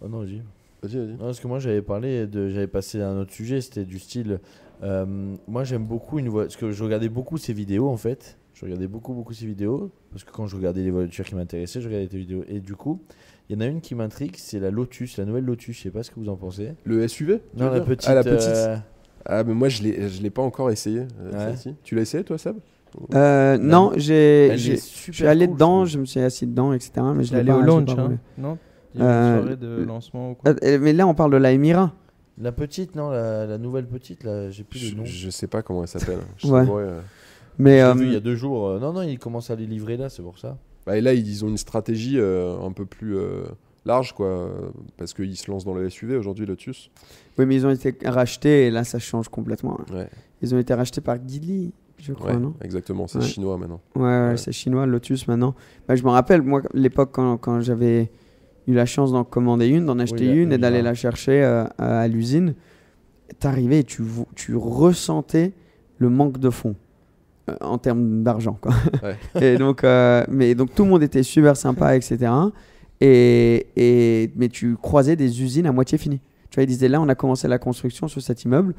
Speaker 3: oh non, vas-y. Vas-y, vas parce que moi, j'avais parlé, de... j'avais passé à un autre sujet, c'était du style. moi, j'aime beaucoup une voiture, parce que je regardais beaucoup ces vidéos, en fait je regardais beaucoup, beaucoup ces vidéos, parce que quand je regardais les voitures qui m'intéressaient, je regardais tes vidéos. Et du coup, il y en a une qui m'intrigue, c'est la Lotus, la nouvelle Lotus, je sais pas ce que vous en pensez. Le
Speaker 1: SUV Non, la petite, ah, la petite. Euh,
Speaker 3: ah, mais moi, je ne l'ai
Speaker 1: pas encore essayé. Euh, tu l'as essayé, toi, Sab euh, non, j'ai, je suis allé
Speaker 2: dedans, je me suis assis dedans, etc. Mais je l'ai allé au launch, hein. non Il y a une euh, soirée de lancement. Ou quoi. Mais là, on parle de la Emira.
Speaker 3: La petite, non, la, la nouvelle petite, là, j'ai plus le nom. Je, sais pas comment elle s'appelle. (laughs) ouais. Mais vu, euh, il y a deux jours. Euh, non, non, ils commencent à les livrer là, c'est pour ça.
Speaker 1: Bah, et là, ils ont une stratégie euh, un peu plus large, quoi, parce qu'ils
Speaker 2: se lancent dans le SUV aujourd'hui, Lotus. Oui, mais ils ont été rachetés et là, ça change complètement. Ils ont été rachetés par Geely, je crois, non Exactement, c'est chinois maintenant. Ouais, c'est chinois, Lotus maintenant. Bah, je me rappelle, moi, l'époque quand, j'avais eu la chance d'en commander une, d'en acheter une et d'aller la chercher à, l'usine, t'arrivais et tu, tu ressentais le manque de fonds. Euh, en termes d'argent. (laughs) et donc, euh, mais donc tout le monde était super sympa, etc. Et, mais tu croisais des usines à moitié finies. Tu vois, ils disaient là, on a commencé la construction sur cet immeuble.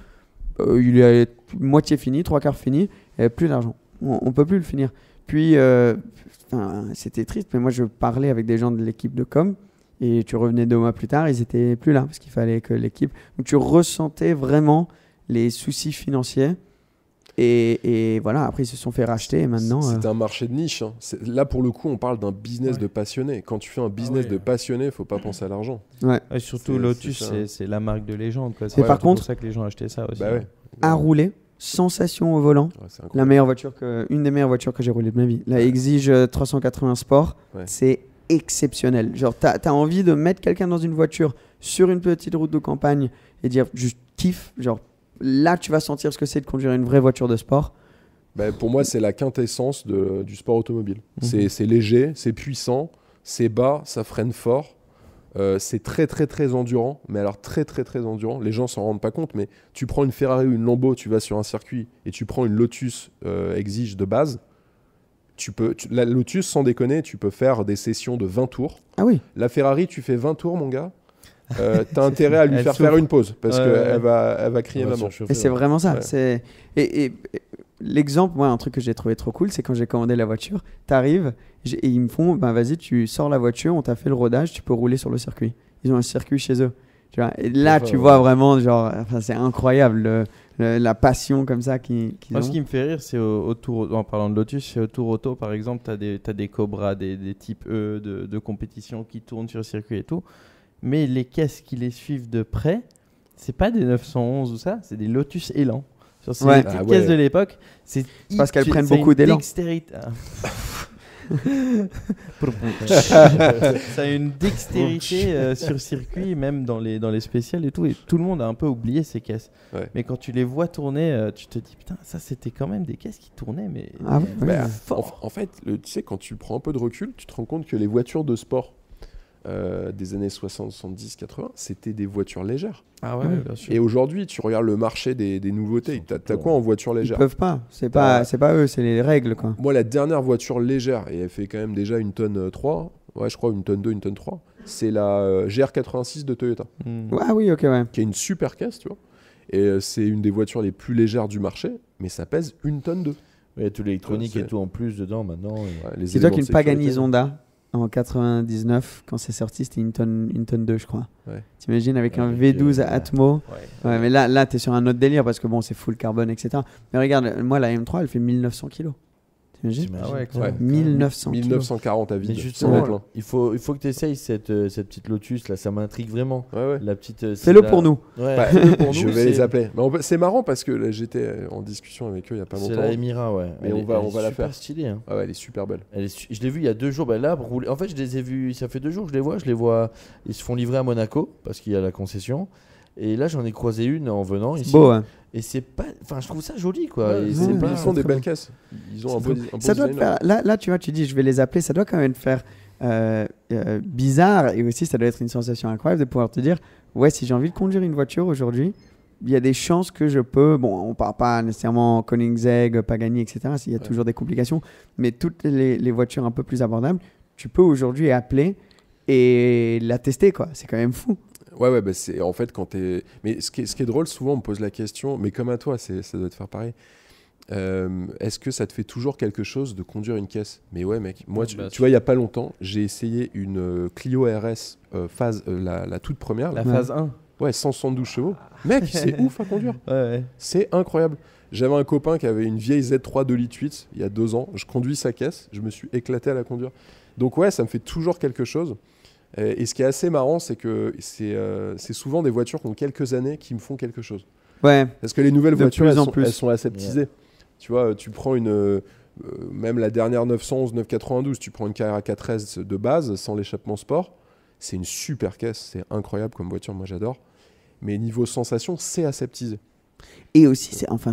Speaker 2: Euh, il est moitié fini, trois quarts fini, et plus d'argent. On, peut plus le finir. Puis, c'était triste, mais moi, je parlais avec des gens de l'équipe de com. Et tu revenais deux mois plus tard, ils étaient plus là parce qu'il fallait que l'équipe. Donc, tu ressentais vraiment les soucis financiers et, voilà, après, ils se sont fait racheter et maintenant. C'est euh, un marché de niche. Hein. Là,
Speaker 1: pour le coup, on parle d'un business de passionné Quand tu fais un business ah de passionné, faut pas penser à l'argent. Ouais. Et surtout, Lotus,
Speaker 4: c'est la marque de légende. C'est par contre pour ça que les gens achetaient ça aussi. Bah à rouler.
Speaker 2: Sensation au volant, la meilleure voiture une des meilleures voitures que j'ai roulées de ma vie. La Exige 380 euh, Sport, c'est exceptionnel. Genre, t'as as envie de mettre quelqu'un dans une voiture sur une petite route de campagne et dire je kiffe, genre là, tu vas sentir ce que c'est de conduire une vraie voiture de sport.
Speaker 1: Ben, pour moi, c'est la quintessence du sport automobile. Mhm. C'est léger, c'est puissant, c'est bas, ça freine fort. Euh, c'est très très très endurant, mais alors très très très endurant. Les gens s'en rendent pas compte, mais tu prends une Ferrari ou une Lambo, tu vas sur un circuit et tu prends une Lotus euh, exige de base. Tu peux, la Lotus, sans déconner, tu peux faire des sessions de 20 tours. Ah oui. La Ferrari, tu fais 20 tours, mon gars.
Speaker 2: Euh, t'as intérêt à lui faire faire une pause parce qu'elle va, elle va crier Et c'est vraiment ça. C'est Et, l'exemple, moi, un truc que j'ai trouvé trop cool, c'est quand j'ai commandé la voiture, t'arrives et ils me font, ben vas-y, tu sors la voiture, on t'a fait le rodage, tu peux rouler sur le circuit. Ils ont un circuit chez eux. Tu là, tu vois vraiment, genre, enfin, c'est incroyable. la passion comme ça qui. Moi, ce qui me
Speaker 4: fait rire, c'est au, autour, en parlant de Lotus, c'est autour auto, par exemple, tu as des, des cobras, des, des types E de, de, compétition qui tournent sur le circuit et tout mais les caisses qui les suivent de près, c'est pas des 911 ou ça, c'est des Lotus Elan. Sur ces ah caisses de l'époque, c'est parce qu'elles prennent beaucoup d'élan. Ah. (laughs)
Speaker 5: ça a une dextérité euh, sur
Speaker 4: circuit, même dans les, dans les spéciales et tout. Et tout le monde a un peu oublié ces caisses. Mais quand tu les vois tourner, euh, tu te dis putain, ça c'était quand même des caisses qui tournaient, mais ah bah,
Speaker 1: En, fait, le, tu sais, quand tu prends un peu de recul, tu te rends compte que les voitures de sport euh, des années 60, 70, 80, c'était des voitures légères. Ah ah et aujourd'hui, tu regardes le marché des, nouveautés. T'as quoi en voiture légère Ils peuvent pas. C'est pas, c'est pas eux, c'est les règles. Quoi. Moi, la dernière voiture légère, et elle fait quand même déjà une tonne 3, euh, ouais, je crois une tonne 2, une tonne 3, c'est la euh, GR86 de Toyota. Hmm. Ah oui, ok, ouais. Qui a une super caisse, tu vois. Et c'est une des voitures les plus légères du marché,
Speaker 3: mais ça pèse une tonne 2. Il y a tout l'électronique et tout en plus dedans maintenant. Ouais, c'est toi qui ne pas
Speaker 2: en 99, quand c'est sorti, c'était une tonne, une tonne 2, je crois. T'imagines avec un V12 euh, à Atmo. mais là, là t'es sur un autre délire parce que bon, c'est full carbone, etc.
Speaker 3: Mais regarde, moi, la
Speaker 2: M3, elle fait 1900 kilos. 1940 ah à vide.
Speaker 3: il, faut, il faut que tu essayes cette, euh, cette petite Lotus là, ça m'intrigue vraiment. La petite. Euh, le pour nous. Bah, (laughs) je vais les appeler. Bah, c'est marrant parce que j'étais euh, en discussion avec eux il y a pas longtemps. C'est la Emira, ouais. Mais on va, on va la faire. Stylée, hein. ah ouais, elle est super belle. Je l'ai vue il y a deux jours. Bah, là, en fait, je les ai vus. Ça fait deux jours que je les vois. Je les vois. Ils se font livrer à Monaco parce qu'il y a la concession. Et là, j'en ai croisé une en venant ici. Beau, hein. Et c'est pas. Enfin, je trouve ça joli, quoi. ils sont des belles caisses. Ils ont un beau, un ça doit hein. là,
Speaker 2: là, tu vois, tu dis, je vais les appeler. Ça doit quand même faire euh, euh, bizarre. Et aussi, ça doit être une sensation incroyable de pouvoir te dire Ouais, si j'ai envie de conduire une voiture aujourd'hui, il y a des chances que je peux. Bon, on parle pas nécessairement Koenigsegg, Pagani, etc. Il y a toujours des complications. Mais toutes les, les voitures un peu plus abordables, tu peux aujourd'hui appeler et la tester, quoi. C'est quand même fou.
Speaker 1: Ouais, ouais, bah, c'est en fait quand t'es. Mais ce qui, est, ce qui, est, drôle, souvent on me pose la question, mais comme à toi, ça doit te faire pareil. Euh, est-ce que ça te fait toujours quelque chose de conduire une caisse Mais ouais, mec. Moi, bah, tu, vois, il y a pas longtemps, j'ai essayé une euh, Clio RS euh, phase, la, toute première. La phase 1 Ouais, 172 chevaux. Ah. Mec, c'est (laughs) ouf à conduire. C'est incroyable. J'avais un copain qui avait une vieille Z3 de lit 8 il y a deux ans. Je conduis sa caisse, je me suis éclaté à la conduire. Donc ouais, ça me fait toujours quelque chose. Euh, et ce qui est assez marrant, c'est que euh, c'est souvent des voitures qui ont quelques années qui me font quelque chose.
Speaker 2: Ouais. Parce que les nouvelles voitures, elles, sont,
Speaker 1: aseptisées. Tu vois, euh, tu prends une. même la dernière 911, 992, tu prends une Carrera 4S de base sans l'échappement sport. C'est une super caisse, c'est incroyable comme
Speaker 2: voiture, moi j'adore. Mais niveau sensation, c'est aseptisé. Et aussi, c'est, enfin,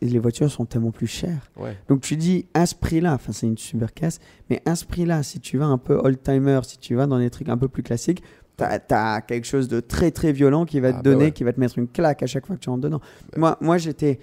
Speaker 2: les voitures sont tellement plus chères. Donc tu dis, à ce prix-là, enfin, c'est une super casse, mais à ce prix-là, si tu vas un peu old-timer, si tu vas dans des trucs un peu plus classiques, t'as as quelque chose de très très violent qui va ah, te bah donner, qui va te mettre une claque à chaque fois que tu rentres dedans. Bah moi, moi j'étais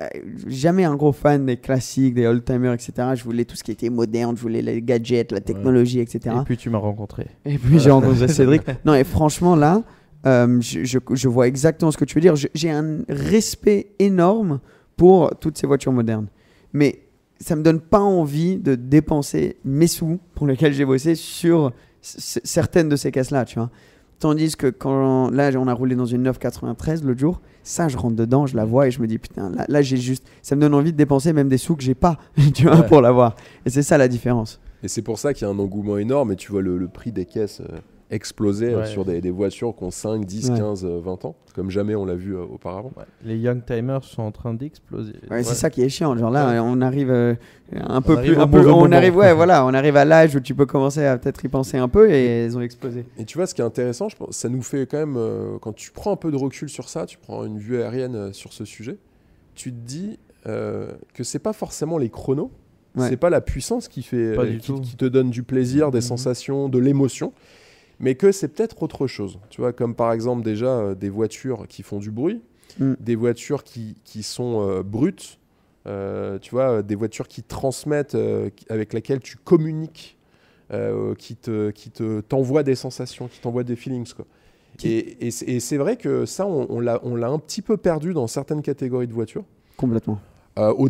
Speaker 2: euh, jamais un gros fan des classiques, des old-timers, etc. Je voulais tout ce qui était moderne, je voulais les gadgets, la technologie, etc. Et puis tu
Speaker 4: m'as rencontré. Et puis j'ai rencontré (laughs) Cédric.
Speaker 2: Non, et franchement, là, euh, je, vois exactement ce que tu veux dire. J'ai un respect énorme pour toutes ces voitures modernes. Mais ça me donne pas envie de dépenser mes sous pour lesquels j'ai bossé sur certaines de ces caisses-là, tu vois. Tandis que quand là, on a roulé dans une 993 l'autre jour, ça, je rentre dedans, je la vois et je me dis, putain, là, j'ai juste. Ça me donne envie de dépenser même des sous que j'ai pas, (laughs) tu vois, pour l'avoir. Et c'est ça la différence. Et c'est pour
Speaker 1: ça qu'il y a un engouement énorme et tu vois le, prix des caisses. Euh, exploser euh, sur des, voitures qui ont 5, 10, 15, 20 ans, comme jamais on l'a vu euh, auparavant.
Speaker 4: Les young timers sont en train d'exploser.
Speaker 2: C'est ça qui est chiant. Genre là, on arrive euh, un peu plus. on, arrive, (laughs) voilà, on arrive à l'âge où tu peux commencer à peut-être y penser un peu et ils ont explosé. Et tu vois, ce qui est intéressant, je pense, ça nous fait quand même.
Speaker 1: quand tu prends un peu de recul sur ça, tu prends une vue aérienne sur ce sujet, tu te dis que c'est pas forcément les chronos. ce C'est pas la puissance qui fait, qui, te donne du plaisir, des mhm. sensations, de l'émotion mais que c'est peut-être autre chose. Tu vois, comme par exemple déjà euh, des voitures qui font du bruit, mm. des voitures qui, qui sont euh, brutes, euh, tu vois, des voitures qui transmettent, avec lesquelles tu communiques, qui te qui te t'envoient des sensations, qui t'envoient des feelings quoi. Et, et, c'est vrai que ça, on, on l'a un petit peu perdu dans certaines catégories de voitures. Complètement. au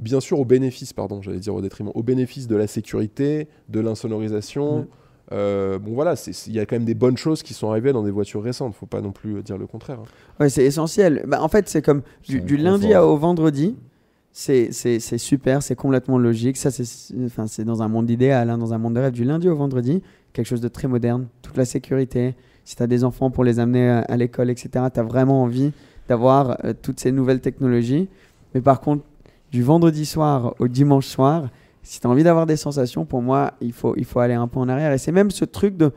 Speaker 1: bien sûr au bénéfice, pardon, j'allais dire au détriment, au bénéfice de la sécurité, de l'insonorisation, euh, bon voilà, il y a quand même des bonnes choses qui sont arrivées dans des voitures récentes, faut
Speaker 2: pas non plus euh, dire le contraire. Hein. c'est essentiel. Bah, en fait, c'est comme du, lundi au vendredi, c'est super, c'est complètement logique. Ça, c'est dans un monde idéal, hein, dans un monde de rêve. Du lundi au vendredi, quelque chose de très moderne, toute la sécurité. Si tu as des enfants pour les amener euh, à, l'école, etc., tu as vraiment envie d'avoir toutes ces nouvelles technologies. Mais par contre, du vendredi soir au dimanche soir, si tu as envie d'avoir des sensations, pour moi, il faut, il faut aller un peu en arrière. Et c'est même ce truc de,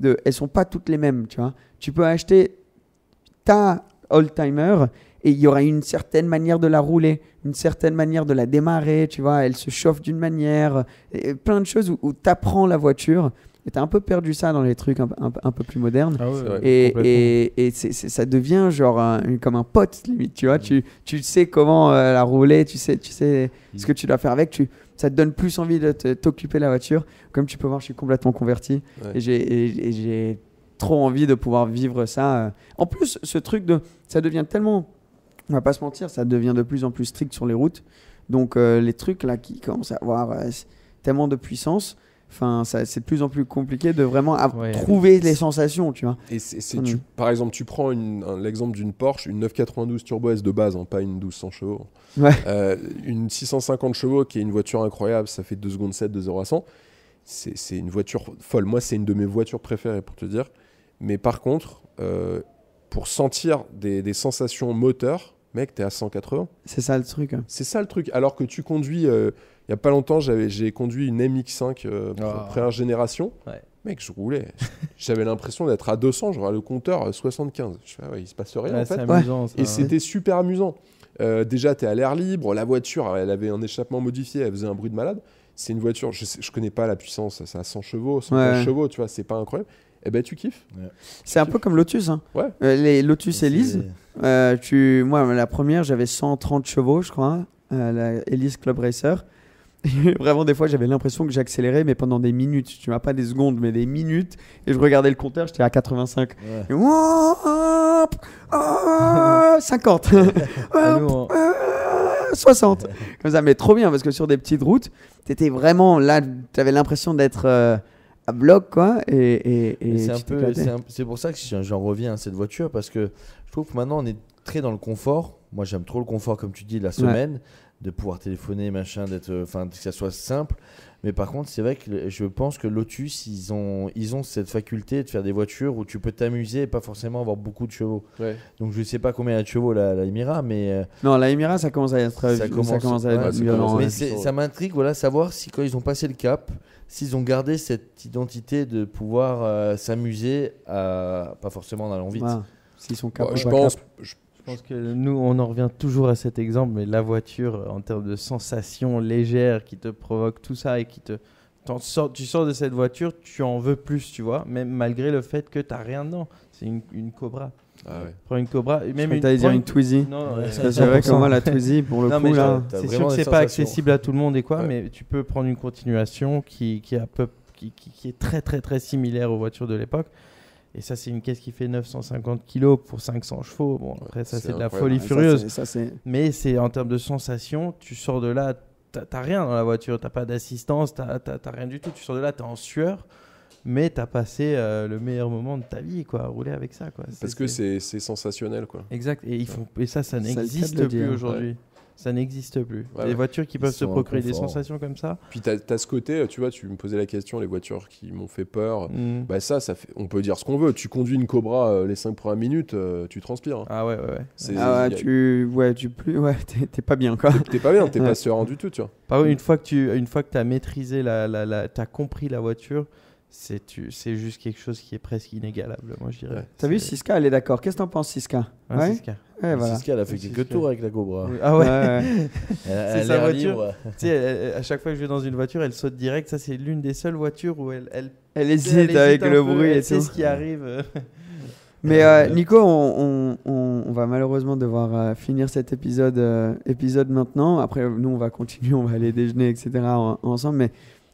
Speaker 2: de. Elles sont pas toutes les mêmes, tu vois. Tu peux acheter ta oldtimer timer et il y aura une certaine manière de la rouler, une certaine manière de la démarrer, tu vois. Elle se chauffe d'une manière, plein de choses où, tu apprends la voiture. Et tu as un peu perdu ça dans les trucs un, peu plus modernes. Ah et, et, et ça devient genre comme un pote, limite, tu vois. Mm. Tu, tu sais comment euh, la rouler, tu sais, tu sais mm. ce que tu dois faire avec. Tu, ça te donne plus envie de t'occuper de la voiture. Comme tu peux voir, je suis complètement converti et j'ai trop envie de pouvoir vivre ça. Euh. En plus, ce truc de, ça devient tellement, on va pas se mentir, ça devient de plus en plus strict sur les routes. Donc euh, les trucs là qui commencent à avoir euh, tellement de puissance, Enfin, c'est de plus en plus compliqué de vraiment trouver les sensations, tu vois. Et c'est, mm. par
Speaker 1: exemple, tu prends l'exemple d'une Porsche, une 992 Turbo S de base, hein, pas une 1200 chevaux. Euh, une 650 chevaux qui est une voiture incroyable, ça fait 2 secondes 7 de 0 à 100. C'est une voiture folle. Moi, c'est une de mes voitures préférées, pour te dire. Mais par contre, euh, pour sentir des, sensations moteur, mec, t'es à 180. C'est ça le truc. Hein. C'est ça le truc. Alors que tu conduis... Euh, il n'y a pas longtemps, j'ai conduit une MX5 euh, ah. première génération. Mec, je roulais. (laughs) J'avais l'impression d'être à 200, genre le compteur 75. Euh, ah il se passe rien en fait. Et c'était super amusant. Euh, déjà, tu es à l'air libre, la voiture, elle avait un échappement modifié, elle faisait un bruit de malade. C'est une voiture, je, ne connais pas la puissance, ça a 100 chevaux, 100 chevaux, tu vois, c'est pas incroyable. Eh ben tu kiffes.
Speaker 2: C'est un peu comme Lotus. Hein. les Lotus Elise, tu... moi, la première, j'avais 130 chevaux, je crois. la Elise Club Racer. (laughs) vraiment, des fois, j'avais l'impression que j'accélérais, mais pendant des minutes. Tu vois, pas des secondes, mais des minutes. Et je regardais le compteur, j'étais à 85. 50. 60. Comme ça, mais trop bien, parce que sur des petites routes, t'étais vraiment là, t'avais l'impression d'être. Euh, à bloc quoi et,
Speaker 3: c'est pour ça que j'en reviens à cette voiture parce que je trouve que maintenant on est très dans le confort moi j'aime trop le confort comme tu dis la semaine de pouvoir téléphoner, machin, d'être, euh, enfin, que ça soit simple. Mais par contre, c'est vrai que je pense que Lotus, ils ont, ils ont cette faculté de faire des voitures où tu peux t'amuser et pas forcément avoir beaucoup de chevaux. Donc je sais pas combien de chevaux la, la Emira, mais. Euh,
Speaker 2: non, la Emira, ça commence à être.
Speaker 3: Ça commence, ça à être ça m'intrigue, voilà, savoir si quand ils ont passé le cap, s'ils ont gardé cette identité de pouvoir euh, s'amuser, à pas forcément en allant vite. S'ils sont capables. pense
Speaker 4: je pense. Je pense que nous, on en revient toujours à cet exemple, mais la voiture, en termes de sensations légères qui te provoquent tout ça et qui te. tu sors de cette voiture, tu en veux plus, tu vois, même malgré le fait que tu n'as rien dedans. C'est une, Cobra. Ah prends une Cobra. Même je une, dire une, Twizy. Non, c'est vrai que moi, la Twizy, pour le coup, C'est sûr que c'est pas accessible à tout le monde et quoi, mais tu peux prendre une continuation qui, qui, peu, qui est très, très, très similaire aux voitures de l'époque. Et ça, c'est une caisse qui fait 950 kg pour 500 chevaux. Bon, après, ça, c'est de la folie furieuse. Mais c'est en termes de sensation, tu sors de là, t'as rien dans la voiture, t'as pas d'assistance, t'as rien du tout. Tu sors de là, t'es en sueur mais tu as passé euh, le meilleur moment de ta vie, quoi, à rouler avec ça. Quoi. Parce que
Speaker 1: c'est sensationnel. Quoi. Exact, et, ils et ça, ça n'existe plus aujourd'hui
Speaker 4: ça n'existe plus. les voitures qui peuvent se procurer des sensations comme ça.
Speaker 1: Puis tu as, ce côté, tu vois, tu me posais la question, les voitures qui m'ont fait peur. Mm. Bah ça, ça fait, on peut dire ce qu'on veut. Tu conduis une Cobra euh, les 5 premières
Speaker 4: minutes, euh, tu transpires. Hein. Ah ouais, ouais, ouais. Ah,
Speaker 2: tu, ouais, tu plus, ouais, (laughs) t'es pas bien quoi. T'es pas bien, t'es pas serein du tout, tu vois.
Speaker 4: Par contre, une fois que tu, une fois que as maîtrisé la, la, la, t'as compris la voiture c'est juste quelque chose qui est presque inégalable, moi je dirais. T'as vu, Siska, elle est
Speaker 2: d'accord. Qu'est-ce que t'en penses, Siska Siska. elle a fait quelques
Speaker 4: tours avec la Cobra. Ah ouais, C'est sa voiture. tu sais, à chaque fois que je vais dans une voiture, elle saute direct. Ça, c'est l'une des seules voitures où elle. Elle, hésite, avec le bruit et tout. ce qui arrive. (laughs) Mais euh, Nico,
Speaker 2: on, on, va malheureusement devoir euh, finir cet épisode, euh, épisode maintenant. Après, nous, on va continuer, on va aller déjeuner, etc. ensemble. Mais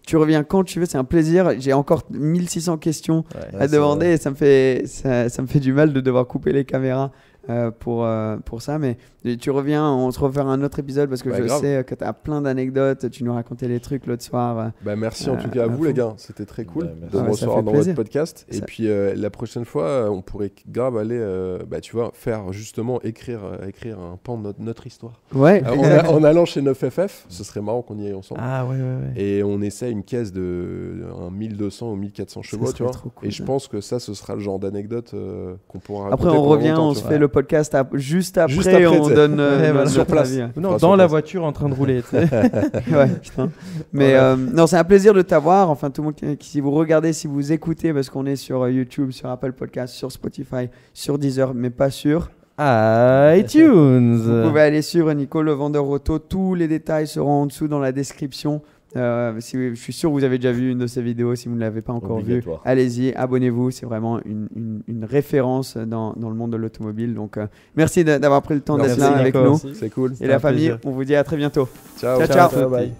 Speaker 2: tu reviens quand tu veux, c'est un plaisir. J'ai encore 1600 questions à demander et ça me, fait, ça, me fait du mal de devoir couper les caméras euh, pour, euh, pour ça. Mais tu reviens, on se refait un autre épisode parce que bah, je sais que tu as plein d'anecdotes. Tu nous racontais les trucs l'autre soir. Euh. Bah, merci en euh, tout cas à, vous, les gars. C'était très cool bah,
Speaker 1: de me ah, bah, recevoir dans votre podcast. Et puis euh, la prochaine fois, on pourrait grave aller, bah, tu vois, faire justement écrire, écrire un pan de notre, histoire. Ouais. en, ah, (laughs) allant chez 9FF, ce serait marrant qu'on y aille ensemble. Ah ouais, ouais, Et on essaie une caisse de 1200 ou 1400 chevaux, tu vois. Cool, Et je pense que ça, ce sera le genre d'anecdote qu'on pourra. Après,
Speaker 2: on revient, on se fait le podcast juste après donne euh, sur place. Non, dans la voiture en train de rouler. (laughs) ouais, Mais euh, non, c'est un plaisir de t'avoir. Enfin, tout le monde qui, si vous regardez, si vous écoutez, parce qu'on est sur euh, YouTube, sur Apple Podcast, sur Spotify, sur Deezer, mais pas sur
Speaker 4: iTunes. Vous pouvez
Speaker 2: aller suivre Nico le vendeur auto. Tous les détails seront en dessous dans la description. Euh, si, je suis sûr que vous avez déjà vu une de ces vidéos. Si vous ne l'avez pas encore vue, allez-y, abonnez-vous. C'est vraiment une, référence dans, le monde de l'automobile. Donc, euh, merci d'avoir pris le temps d'être là avec nous. C'est cool. Et la famille, on vous dit à très bientôt. Ciao, ciao. bye.